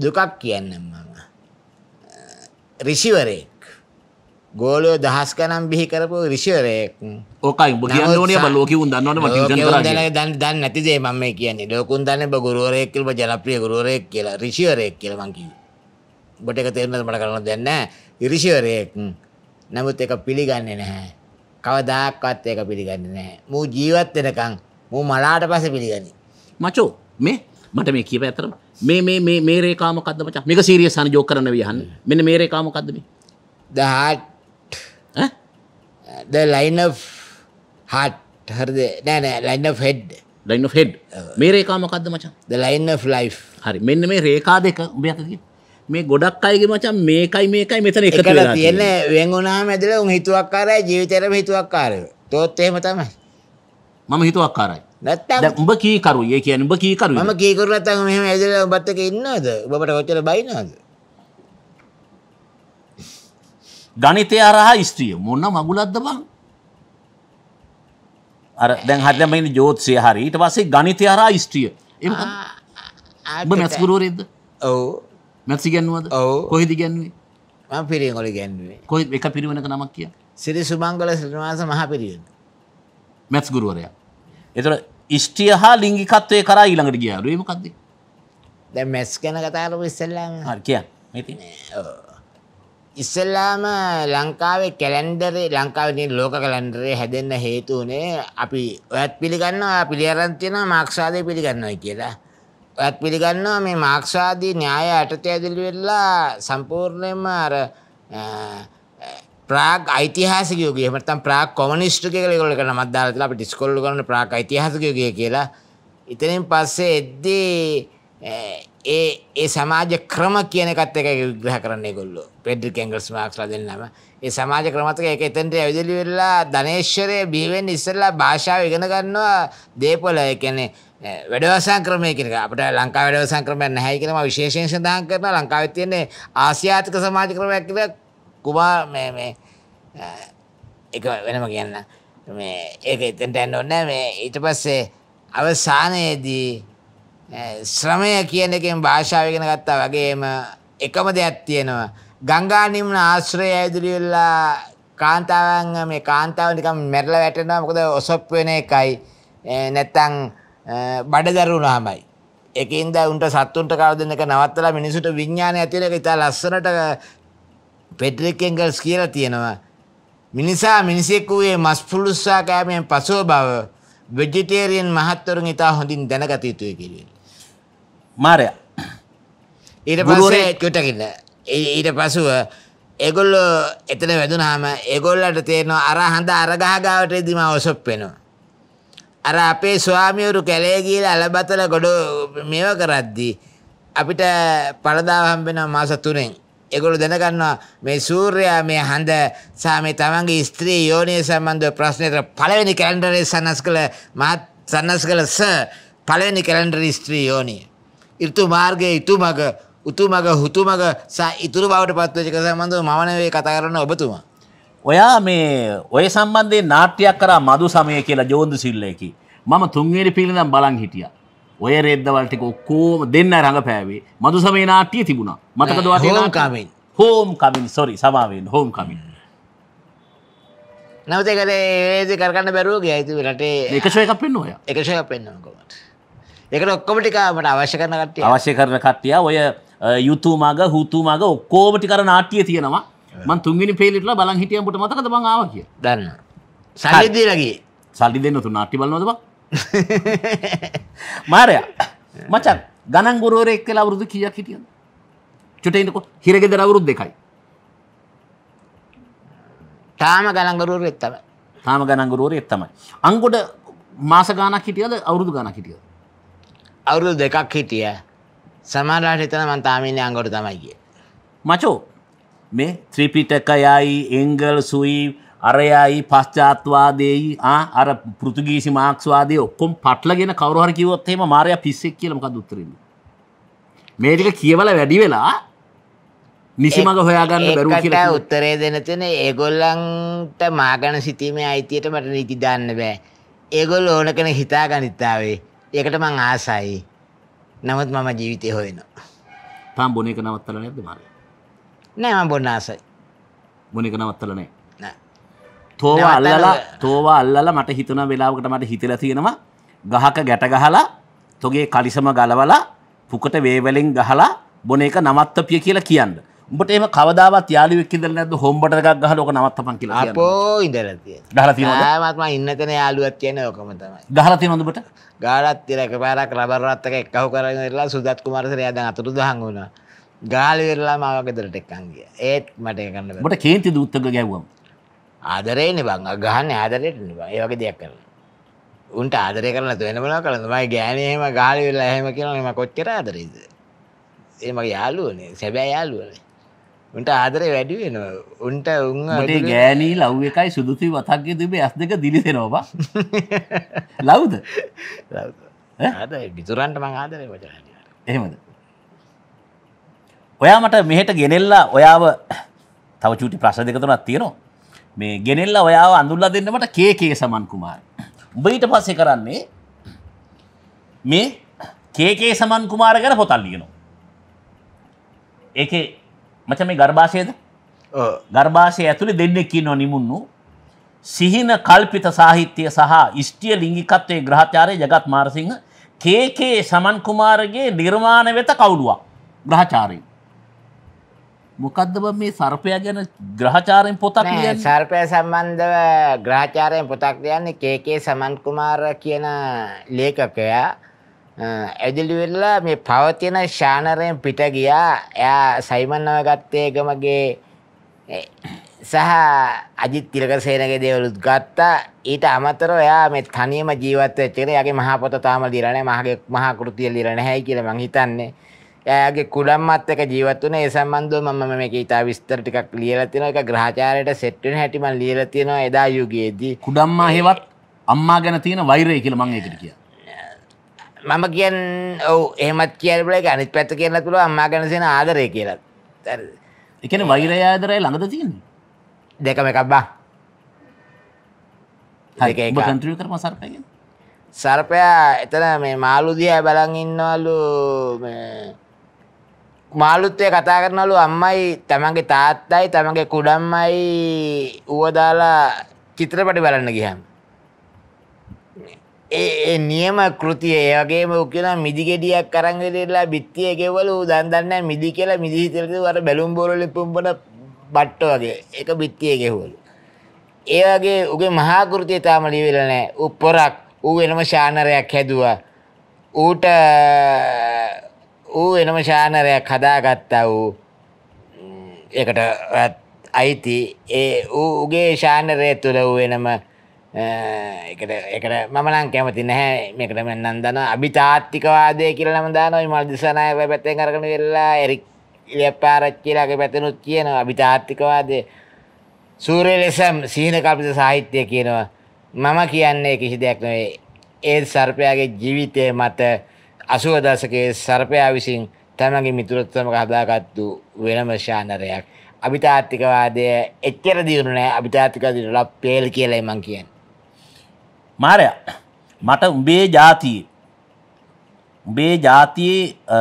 දුකක් කියන්නම් මම. ඍෂිවරේ ගෝලෝ දහස් ගණන් බිහි කරපු රිෂරයෙක් ඕකයි බ කියන්න ඕනේ බ ලෝකවුන් දන්නවනේ මම ටියුෂන් කරන්නේ දැන් දැන් නැති දේ මම මේ කියන්නේ ලෝකුන් දන්නේ බ ගුරුවරයෙක් කියලා බ ජනප්‍රිය ගුරුවරයෙක් කියලා රිෂරයෙක් කියලා මං කිව්වේ ඔබට ඒක තේරෙන්නද මට කරන්න දෙයක් නැහැ රිෂරයෙක් නමුත් ඒක පිළිගන්නේ නැහැ කවදාක්වත් ඒක පිළිගන්නේ නැහැ මූ ජීවත් වෙනකන් මූ මලාට පස්සේ පිළිගන්නේ මචෝ මේ මට මේ කියප ඇතරම මේ මේ මේ මේ රේකා මොකද්ද මචං මේක සීරියස් අන ජෝක් කරන්න වියහන්න මෙන්න මේ රේකා මොකද්ද මේ 18 ද ලයින හට් හරද නෑනෑ ලයින්න ෆෙඩ් ලයින්න ෆෙඩ් මේ රේකාමකක්ද මචන් ද ලයින්න ෆ්ලයි් හරි මෙන්න මේ රේකා දෙක උඹයකගේ මේ ගොඩක් අයගේ මචන් මේකයි මේකයි මෙතන එක තියන වෙන්ගුණා මැදල උන් හිතුවක්කාරයි ජීවිතරම හිතුවක්කාරය තොත් එහෙම තමයි මම හිතුවක්කාරයි උඹ කීකරු ඒ කියන උඹ කීකරු ම කීකරු නැතන් මෙහම ඇදල බත්තක ඉන්නද ඔබට කොච්චර බයිනාද ගනිතය අරහා ස්ත්‍රිය මොන්න මගුලක්ද බං අර දැන් හදමනි ජෝත්සය හරි ඊට පස්සේ ගනිතය අරහා ස්ත්‍රිය එම මැස්ගුරුවරෙද ඔව මැත්සි ගැන්ුවද කොහෙද ගැන්වේ පිරිගොල ගැන්ුවේ කොයි එක පිරිවෙනක නමක් කිය සිරි සුබංගල සිරවාස මහ පිරිවෙන මැත්ස් ගුරුවරයා එතුට ඉෂ්ටිය හා ලිංගිකත්වය කරා ඊළඟට ගියාරුවීමකක්ද දැ මැස් ගැන කතාර ඉස්සල්ලාම හර කිය මෙති ඕ ඉස්සල්ලාම ලංකාවේ කැලන්ඩරේ ලංකාවේ ලෝක කලන්ඩරේ හැදෙන්න හේතුනේ අපි ඔයත් පිළිගන්නවා පිළියරන්තියෙන මාක්ෂාදය පිළිගන්නවා කියලා. ඔයත් පිළිගන්නවා මේ මාක්ෂාදී න්‍යාය අටතය ඇදිලි වෙල්ලා සම්පූර්ණයම අර ප්‍රාග් අයිතිහාසිකයගේ මතම් ප්‍රාක් කොමනිස්ට් කෙලෙකොල කන මදදාලතල අපි ඩිස්කොල්ල කරන ප්‍රාක් අයිතිහාසකයගේ කියලා ඉතනින් පස්සේ එද්දී ඒ ඒ සමාජ ක්‍රම කියන එකත් එක විග්‍රහ කරන්නේ ගොල්ලෝ පෙඩ්ඩි කැංගල්ස් මාක්ස්ලා දෙන්නම ඒ සමාජ ක්‍රමත් එක එතෙන්ට ඇවිදලි වෙලා ධනේශ්වරය බිහිවෙන්න ඉස්සෙල්ලා භාෂාව ඉගෙන ගන්නවා දේපොළ ඒ කියන්නේ වැඩවසන් ක්‍රමය කියන එක අපිට ලංකා වැඩවසන් ක්‍රමයක් නැහැ කියලා මම විශේෂයෙන් සඳහන් කරනවා ලංකාවේ තියෙන ආසියාතික සමාජ ක්‍රමයක් කියලා කුමා මේ මේ ඒක වෙනම කියන්න මේ ඒක එතෙන්ට යන්න ඕනේ මේ ඊට පස්සේ අවසානයේදී ශ්‍රමය කියන එකෙන් භාෂාව ඉගෙන ගත්තා වගේම එකම දෙයක් තියෙනවා. ගංගා නිම්න ආශ්‍රය ඇදිරි වෙලා කාන්තාවන් මේ කාන්තාව නිකන් මැරලා වැටෙනවා මොකද ඔසොප් වෙන එකයි. නැත්තම් බඩදරුණාමයි. ඒකින්ද උන්ට සත්තුන්ට කවදෙන එක නවත්තලා මිනිසුන්ට විඥානය ඇති වෙන එක ඉතාල ලස්සනට පෙට්රික් එංගල්ස් කියලා තියෙනවා. මිනිසා මිනිසෙක් වූයේ මස් පුළුස්සා කෑමෙන් පසුව බව වෙජිටේරියන් මහත්වරුන් ඉතා හොඳින් දැනගත යුතුය කියලා. මාරය ඊට පස්සටකින්න ඊට පසුව එගොල්ලො එතන වැදුනාම එගොල්ලට තේරනවා අර හඳ අරගහගාවට එදිම ඔසොප් වෙනවා. අර අපේ ස්වාමියවරු කැලේගීල අලබතල ගොඩු මේව කරද්දී. අපිට පළදාහම් වෙන මාස තුනෙන්. එකොළු දෙනගන්නවා මේ සූර්යා මේ හඳ සාමේ තමන්ගේ ස්ත්‍රී යෝනය සම්බන්ධ ප්‍රශ්නයට පලවෙනි කැන්ඩරේ සන්නස් කළ මත් සන්නස් කළ ස පලවෙනි කැලන්ඩර ස්ත්‍රී යෝනිය. ඉර්තු මාර්ගයේ ඉතු මග උතු මග හුතු මග සා ඉතුරු බවට පත්වච කර සම්බඳව මනවේ කතා කරන්න ඔබතුමා. ඔයා මේ ඔය සම්බන්ධය නාට්‍යයක් කරා මදු සමය කියලා ජෝන්ද සිල්ලයකි. මම තුන්වේරි පිළිඳම් බලන් හිටියා. ඔය රෙද්දවල්ටික ඔක්කෝම දෙන්න රඟපෑවේ මදු සමේ නාට්‍යය තිබුණා මතකද හෝම්කමින් හෝම්කමින් සොරි සමාවෙන් හෝම්කමින් නැවතකද ඒදි කරගන්න බැරුවගේ ඇති රටේ එකශය එකක් පෙන්න්න ඔය එකශය පෙන්න්නකොමට ඒකට ඔක්කොම ටික මට අවශ්‍ය කරන කට්ටිය අවශ්‍ය කරන කට්ටිය ඔය යුතු මග හුතු මග ඔක්කොම ටික අර නාට්‍ය තියෙනවා මං තුන්වෙනි පේලිටලා බලන් හිටියම් පුට මතකද මං ආවා කියලා දන්න සල්ලි දීලා ගියේ සල්ලි දෙන්න තුන නාට්‍ය බලනවද බං මාරයා මචන් ගණන් ගුරුවරයෙක් කියලා අවුරුදු කීයක් හිටියද? චුටේනකො හිරගෙදර අවුරුදු දෙකයි. තාම ගණන් ගුරුවරයෙක් තමයි. තාම ගණන් ගුරුවරයෙක් තමයි. අංගොඩ මාස ගාණක් හිටියද අවුරුදු ගාණක් හිටියද? අවුරුදු දෙකක් හිටිය සමාරට හිතන මන් තාමීනය අංගොට තමයි ගිය. මචෝ මේ ත්‍රිපිටකයයි එංගල් සුයි අරයයි පශ්චාත්වාදයයි අර පෘතුගීසි මාක්ස්වාදය ඔක්කොම් පටලගෙන කවරුහර කිවොත්තේම මාරය පිස්සෙක් කියලමක දුත්තරන්න. මේටික කියවල වැඩි වෙලා නිසිමඟ හොයාගන්න බැරු කියලා උත්තරේ දෙන තෙන ඒගොල්ලන්ට මාගන සිතීමේ අයිතියට මට නීති දන්න බෑ. ඒගොල් ඕන කන හිතා ගනිත්තාවේ ඒකට මං ආසයි. නමුත් මම ජීවිතය හොයනවා. තාම බොන එක නවත්තලා නැද්ද මාරේ? නෑ මම බොන්න ආසයි. බොන එක නවත්තලා නෑ. නෑ. තෝවා අල්ලලා තෝවා අල්ලලා මට හිතන වෙලාවකට මට හිතලා තියෙනවා ගහක ගැට ගහලා තොගේ කලිසම ගලවලා පුකට වේවලෙන් ගහලා බොන එක නවත්තපිය කියලා කියන්න. උඹට එම කවදාවත් යාලුවෙක් ඉදල නැද්ද හොම්බට එකක් ගහලා ඕක නවත්තපන් කියලා කියන්නේ. අපෝ ඉඳලා තියෙනවා. ගහලා තියෙනවද? ආයමත් මම ඉන්න තැන යාලුවක් කියන්නේ ඕකම තමයි. ගහලා තියෙනවද උඹට? ගහලා තියෙන එකපාරක් රබර් රත් එක එක්කහු කරගෙන ඉරලා සුදත් කුමාරසරයා දැන් අතුරුදහන් වුණා. ගහලා ඉරලා මාව ගෙදරට එක්කන් ගියා. ඒත් මට ඒක කරන්න බෑ. උඹට කේන්ති දූත්තක ගැව්වම. ආදරේනේ බං. ගහන්නේ ආදරේටනේ බං. ඒ වගේ දෙයක් කරලා. උන්ට ආදරය කරලා නැතුව වෙන මොනවා කරන්නද? මගේ ගෑණි එහෙම ගහලා ඉරලා එහෙම කියනවනේ මම කොච්චර ආදරේද? ඒ මගේ යාළුවනේ. සැබෑ යාළුවනේ. උන්ට ආදරේ වැඩි වෙන උන්ට උන්ටේ ගෑනී ලව් එකයි සුදුසි වතක්ගේ තිබේ ඇස් දෙක දිලිසෙනෝබ ලව්ද ලව්ද බිතුරන්ට මං ආදරේ වච එහෙමද ඔයා මට මෙහෙට ගෙනෙල්ලා ඔයාව තව චුටි ප්‍රශ් දෙක තුනක් තියෙනවා මේ ගෙනෙල්ලා ඔයාව අඳුල්ලා දෙන්නමට කේකේ සමන් කුමාර උඹ ඊට පස්සේ කරන්නේ මේ කේකේ සමන් කුමාර ගැන පොතල් ලියනවා ඒකේ මච මේ ගර්භාෂයද ගර්භාෂය ඇතුළි දෙන්නෙකි නො නිමුන්නු සිහින කල්පිත සාහිත්‍යය සහ ඉෂ්ටිය ලිංගිකත්වයේ ග්‍රහචාරය ජගත් මාරසිංහ කේකේ සමන්කුමාරගේ නිර්මාණ වෙත කවුඩුවක් ග්‍රහචාරයෙන්. මොකක්දබ මේ සර්පය ගැන ග්‍රහචාරයෙන් පොතක් සර්පය සම්බන්ධව ග්‍රහචාරයෙන් පොතක් දෙයන්නේ කේකේ සමන්කුමාර කියන ලේකකයා ඇදිලි වෙලා මේ පවතින ශානරයෙන් පිට ගියා එයා සයිමන්නව ගත්තේ එකමගේ සහ අජිත් තිරකසේනගේ දේවලුත් ගත්තා ඊට අමතර ඔයා මේ තනියම ජීවත් වෙච්චකන යගේ මහා පොත තාම ලියලා නැහැ මහගේ මහා කෘතිය ලියලා නැහැ කියලා මං හිතන්නේ. එයාගේ කුඩම්මත් එක ජීවත් වුණා ඒ සම්බන්ධව මම මේක ඊටා විස්තර ටිකක් ලියලා තියෙනවා ඒක ග්‍රහචාරයට සෙට් වෙන හැටි මම ලියලා තියෙනවා එදා යුගයේදී කුඩම්මා හේවත් අම්මා ගැන තියෙන වෛරය කියලා මම ඒකට කියනවා. මම කියන් ඔව එහමත් කියල්ලේ අනිත් පැත්ත කියන්න තුළ අම්මා කනසෙන ආදරය කියලත් එකන වෛරය ආදරය ළඟද තියන්න දෙකම එකක් බා කන්ත්‍රිය කරම සර්පය සර්පයා එතන මේ මාලුදිය බලන් ඉන්නවලු මාලුත්තය කතා කරනලු අම්මයි තමන්ගේ තාත්තයි තමගේ කුඩම්මයි ඌවදාලා චිත්‍රපටි බලන්න ගියම් ඒ නියම කෘතිය ඒගේම කියලා මිදිගෙඩියක් කරංගෙටලා බිත්තිය ගෙවල දන් දන්න මිදි කියලා මිදිහිතලද වර බැලුම් බෝරල පුම්බට බට්ට වගේ එක බිත්තිය ගෙහුවලු. ඒවගේ උගේ මහාකෘතිය තාම ලිවෙලනෑ උපොරක් ඌ වෙනම ශානරයක් හැදවා ඌට ඌ එනම ශානරයක් හදාගත්තා වූ එකට අයිති ඒ ඌගේ ශානරය තුළ වූ වෙනම එකට eh, එකට මමනං කැමති නැහැ මේකට මෙන්නන් දන අභිතාත්තිකවාදය කියලනම දානොයි මල්දිසනය පැත්තෙන් කරන වෙල්ලා එරික් පාරච්චිලාගේ පැතනුත් කියන අභිතාත්තිකවාදය සූරය ලෙසම් සීන කල්පිත සාහිත්‍යය කියනවා මම කියන්නේ කිසි දෙයක් නොවේ ඒත් සර්පයාගේ ජීවිතය මත අසුව දසකයේ සර්පයා විසින් තමගේ මිතුරත්තම කදාගත් වූ වෙනම ශානරයක් අභිතාත්තිකවාදය එච්චර දියුණු නෑ අභිතාත්තිකදිරලා පේල් කියලයි මං කියන්නේ මාරය මට උඹේ ජාතියේ උඹේ ජාතියේ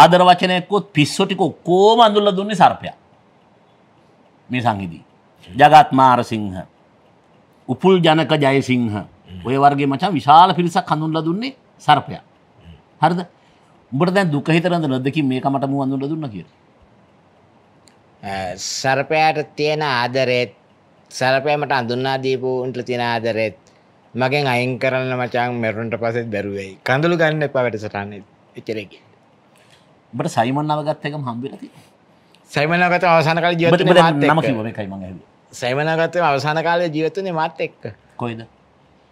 ආදර වචනයකොත් පිස්සොටික ඔක්කෝම අඳුල්ල දුන්නේ සර්පය මේ සංහිදී. ජගත් මාරසිංහ උපුල් ජනක ජයසිංහ ඔය වර්ගේ මචා විශාල පිරිසක් හඳුන්ල දුන්නේ සර්පය. හරිද උඹට දැන් දුකහිතරඳ ලදකි මේකමට මු අඳුල දුන්න කිය. සරපයට තියෙන ආදරෙත් සරපයමට අඳුන්නා දීපු උන්ට තියෙන ආදරෙත් මගෙන් අයින් කරන්න මචාන් මෙරුන්ට පසෙත් බැරුවයි කඳුළු ගන්න එපා වැට සටන්න එචරෙකි බට සයිමන් අවගත්තකම හම්බිලති සයිමනගත අවසාන කල ජීවත ම සයිමනගත අවසාන කාලය ජීවතනේ මාත් එක්ක කොයිද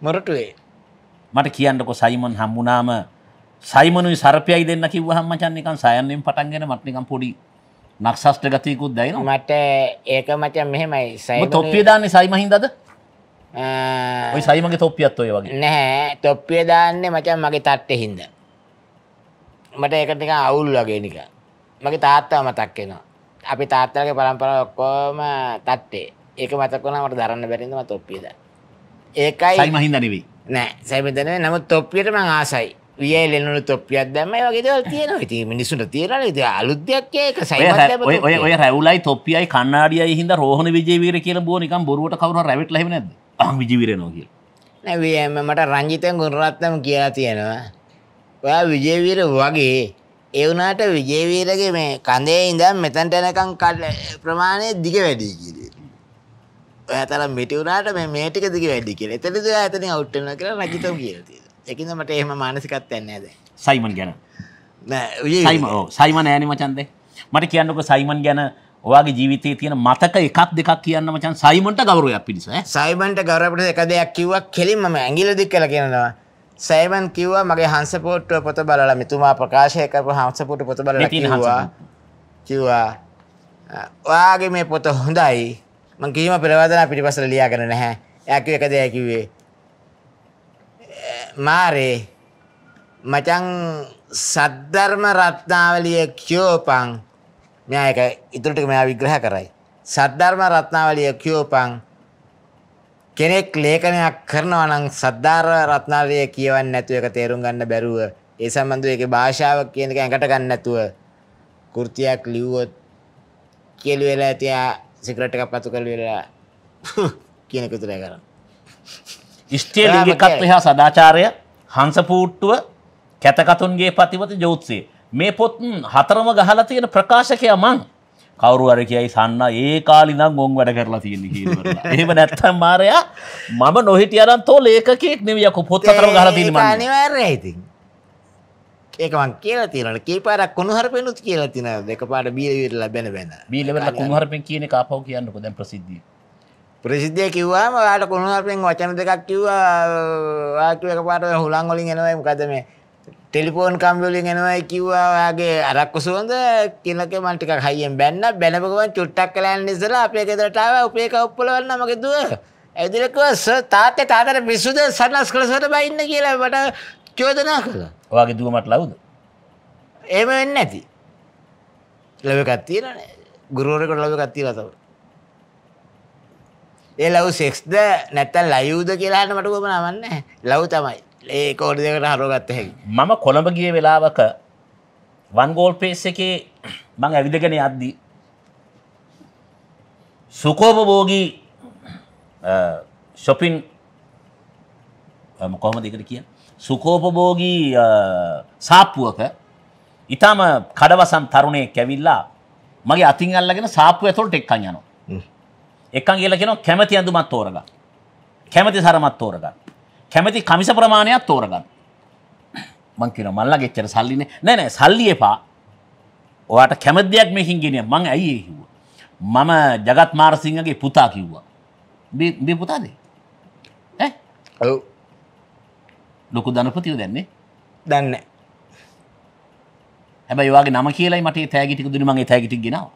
මොරටුවේ මට කියන්නකො සයිමන් හම්බුනාම සයිමනුයි සරපයයි දෙන්න කිව හම්මචන්නකන් සයන්නෙන් පටන්ගෙන මට්නිකම් පොඩි නක්ෂෂ්ට ගතයකුත් දයින මට ඒක මචන් මෙහෙමයි සයි තොප්පිය දාන්නේ සයිමහින්දද ඔයි සයිමගේ තොප්පියත් ඔය වගේ නැහැ තොප්පිය දාන්නේ මචන් මගේ තට්ටෙ හින්ද මට එකටික අවුල් වගේ නික මගේ තාත්තා මතක් වෙනවා අපි තාත්තලගේ පරම්පරාව ඔක්කොම තට්ටේ. ඒක මතක වුණා මට දරන්න බැරි නිසා මම තොප්පිය දාන. ඒකයි සයි මහින්ද නෙවෙයි. නෑ සයි මහින්ද නෙවෙයි. නමුත් තොප්පියට මම ආසයි. වියයි ලෙනුණු තොප්පියක් දැම්ම ඒ වගේ දේවල් තියෙනවා. ඉතින් මිනිස්සුන්ට තියෙනවා ඉතින් අලුත් දෙයක් ඒක සයි ඔය ඔය රැවුලයි තොප්පියයි කණ්ණාඩියයි හින්දා රෝහණ විජේවීර කියලා බෝ නිකන් බොරුවට කවුරු හරි රැවට්ලා හිම නැද්ද? විජිවිරෙනවා කිය නැවියම මට රංජිතය ගුරරත්තම කියලා තියෙනවා ඔයා විජේවීර වගේ එවනාට විජේවීරගේ මේ කඳේ ඉඳම් මෙතැන්ටනකං කඩ ප්‍රමාණය දිග වැඩී කිරේ ඔයතරම් මිටිවුණට මේ මේටික දිග වැඩි කියෙන එතනද ඇතන අවට්ටන කර රජිතව කියති එකන මට එහෙම මානසිකත් යන්නේද සයිමන් ගැන සයිම සයිම නෑනි මචන්දේ මට කියන්නක සයිමන් ගැන ඔයාගේ ජීවිතයේ තියෙන මතක එකක් දෙකක් කියන්න මචන් සයිමන්ට ගෞරවයක් පිණිස සයිබන්ට ගෞරවට එක දෙයක් කිව්වක් කෙලින්ම ඇඟිල දික් කළ කියනවා සයිමන් කිව්වා මගේ හංසපෝට්ටුව පොත බලලා මෙතුමා ප්‍රකාශය කරපු හංසපෝට්ටු පොත බලලා කිව්වා කිව්වා ඔයාගේ මේ පොත හොඳයි මං කිසිම ප්‍රවේදනා පිටිපස්සට ලියාගෙන නැහැ එයා කිව්ව එක දෙයක් කිව්වේ මාරේ මචං සද්ධර්ම රත්නාවලිය කියෝපං මෙයා ඒක ඉතුරු ටික මෙයා විග්‍රහ කරයි. සද්ධර්ම රත්නාවලිය කියෝපං කෙනෙක් ලේඛනයක් කරනවා නම් සද්ධාර්ම රත්නාවලිය කියවන්නේ නැතුව ඒක තේරුම් ගන්න බැරුව ඒ සම්බන්ධව ඒකේ භාෂාව කියන එක ඇඟට ගන්න නැතුව කෘතියක් ලිව්වොත් කියලා වෙලා තියා සිගරට් එකක් පතු කරලා වෙලා කියන එක විතරයි කරන්නේ. ඉෂ්ටිය ලිංගිකත්වය සදාචාරය හංසපූට්ටුව කැතකතුන්ගේ පතිවත ජෝත්සයේ මේ පොත් හතරම ගහලා තියෙන ප්‍රකාශකය මං කවරු අර කියයි සන්න ඒ කාලිනම් ගොන් වැඩ කරලා තියෙන එහෙම නැත්තම් මාරයා මම නොහිටිය අරන් තෝ ලේකෙක් නෙවියකු පොත් අතරම ගහලා තියෙන අනිවාර්යයි ඉතින් ඒක මං කියලා තියෙනවා කීපාරක් කුණුහරුපෙනුත් කියලා තියෙනවා දෙකපාරට බීල විරලා බැන බැන බීල විරලා කුණුහරුපෙන් කියන එක ආපහු කියන්නකෝ දැන් ප්‍රසිද්ධිය ප්‍රසිද්ධිය කිව්වාම ඔයාලට කුණුහරුපෙන් වචන දෙකක් කිව්වා ආ කිව්ව එකපාරට හුලං වලින් එනවා මොකද මේ ටෙලිෆෝන් කම්බලෙන් එනවයි කිව්වා ඔයාගේ අරක්කු සුවඳ කියනක මම ටිකක් හයියෙන් බැන්න බැනපු ගමන් චුට්ටක් කළා යන ඉස්සලා අපේ ගෙදරට ආවා උපේ කවුප්පල වන්න මගේ දුව ඇවිදලා කිව්වා සර් තාත්තේ තාතට පිස්සුද සන්නස් ක්ලාස්වලට බයින්න කියලා මට චෝදනා කළා. ඔයාගේ දුව මට ලව්ද? එහෙම වෙන්නේ නැති. ලව් එකක් තියෙනනේ. ගුරුවරයෙකුට ලව් එකක් තියලා තමයි. ඒ ලව් සෙක්ස්ද නැත්නම් ලයිව්ද කියලා අහන්න මට කොහොම නවන්නේ. ලව් තමයි. ඒ කෝඩ දෙකට හරෝගත්ත හැකි මම කොළඹ ගිය වෙලාවක වන්ගෝල් පේස් එකේ මං ඇවිදගෙන අද්දී සුකෝපභෝගී ශොපින් කොහොම දෙකට කිය සුකෝපභෝගී සාප්පුුවක ඉතාම කඩවසම් තරුණය කැවිල්ලා මගේ අතින් අල්ලගෙන සාපපු ඇතුොට එක්කන් යනවා එකන් කියලා කෙන කැමති ඇඳුමත් තෝරග කැමති සරමත් තෝරගන්න කැමති කමිස ප්‍රමාණයක් තෝරගන්න මංකින මල්ලගේ එච්චර සල්ලිනේ නෑ නෑ සල්ලි එපා ඔයාට කැමැතියක් මේකින් ගෙනියන්න මං ඇයි ඒ කිව්වා මම ජගත් මාරසිංහගේ පුතා කිව්වා මේ මේ පුතාද ඈ ඔව් ලොකු ධනපතිව දැන්නේ දන්නේ හැබැයි ඔයාගේ නම කියලායි මට ඒ තෑගි ටික දුන්නේ මං ඒ තෑගි ටික ගෙනාවා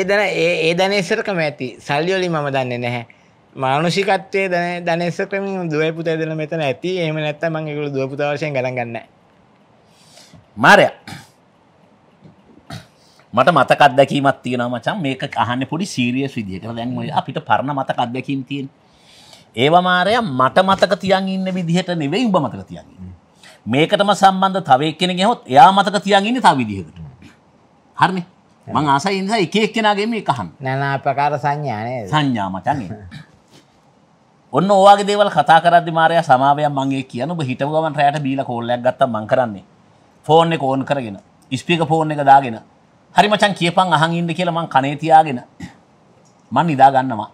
ඒ දැන ඒ ඒ දැන ඉස්සරකම ඇති සල්ලි වලින් මම දන්නේ නැහැ මානුෂිකත්වය දැන දැනෙස්සකම දුවපුත දෙන මෙතන ඇති එම නැත්ත මංගේකුළු දුවපුතවශයෙන් ගරගන්න මාරය මට මතකත්දැකීමත් තියෙන මචන් මේක අහන්න පොඩි සීරිය විදිියකට දැන්ම අපිට පරණ මතකත්දැකීම් තියෙන් ඒවා මාරය මට මතක තියන් ඉන්න විදිහට නෙවෙයි උඹ මතක තියන් මේකටම සම්බන්ධ තවය කෙන ගෙහොත් එයා මතක තියන් ඉන්න තා විදිහකට හරමි මං ආසයි ඉඳ එකක් කෙනගේ මේ කහන් නැනා ප්‍රකාර සංඥානය සංඥාමචන්නේ ඔන්න ඕවාගේ දේවල් කතා කරදදි මාරය සමාවය මගේ කියන ඔබ හිටවගමන් රෑට බීල කෝල්ලයක් ගත්ත මං කරන්නේ ෆෝන් එක ඕන් කරගෙන ස්පික ෆෝන් එක දාගෙන හරි මචන් කියපන් අහන් ඉන්න කියලා මං කනේ තියාගෙන මං නිදාගන්නවා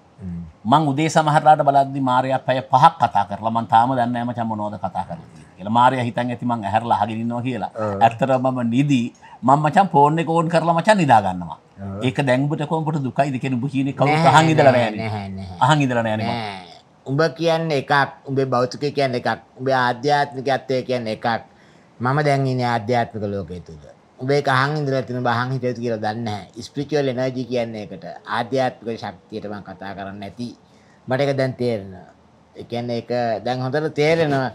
මං උදේ සමහරලාට බලද්දි මාරයක් පැය පහක් කතා කරලා මං තාම දන්නේ නැහැ මචං මොනවද කතා කරන්නේ කියලා මාරයා හිතන් ඇති මං ඇහැරලා අහගෙන ඉන්නවා කියලා. ඇත්තටම මම නිදි මම මචං ෆෝන් එක ඕන් කරලා මචං නිදා ගන්නවා. ඒක දැන් ඔබට කොහොමද දුකයිද කියන ඔබ කියන්නේ කවුරු අහන් ඉඳලා නැහැ නේ. අහන් ඉඳලා නැහැ නේ. උඹ කියන්නේ එකක් උඹේ භෞතිකය කියන්නේ එකක් උඹේ ආධ්‍යාත්මිකත්වය කියන්නේ එකක් මම දැන් ඉන්නේ ආධ්‍යාත්මික ලෝකයේ තුල උඹේ කහන් ඉඳලා තියෙන බහන් හිතේද කියලා දන්නේ නැහැ ස්පිරිචුවල් එනර්ජි කියන්නේ එකට ආධ්‍යාත්මික ශක්තියට මම කතා කරන්නේ නැති මට ඒක දැන් තේරෙනවා ඒ කියන්නේ ඒක දැන් හොඳට තේරෙනවා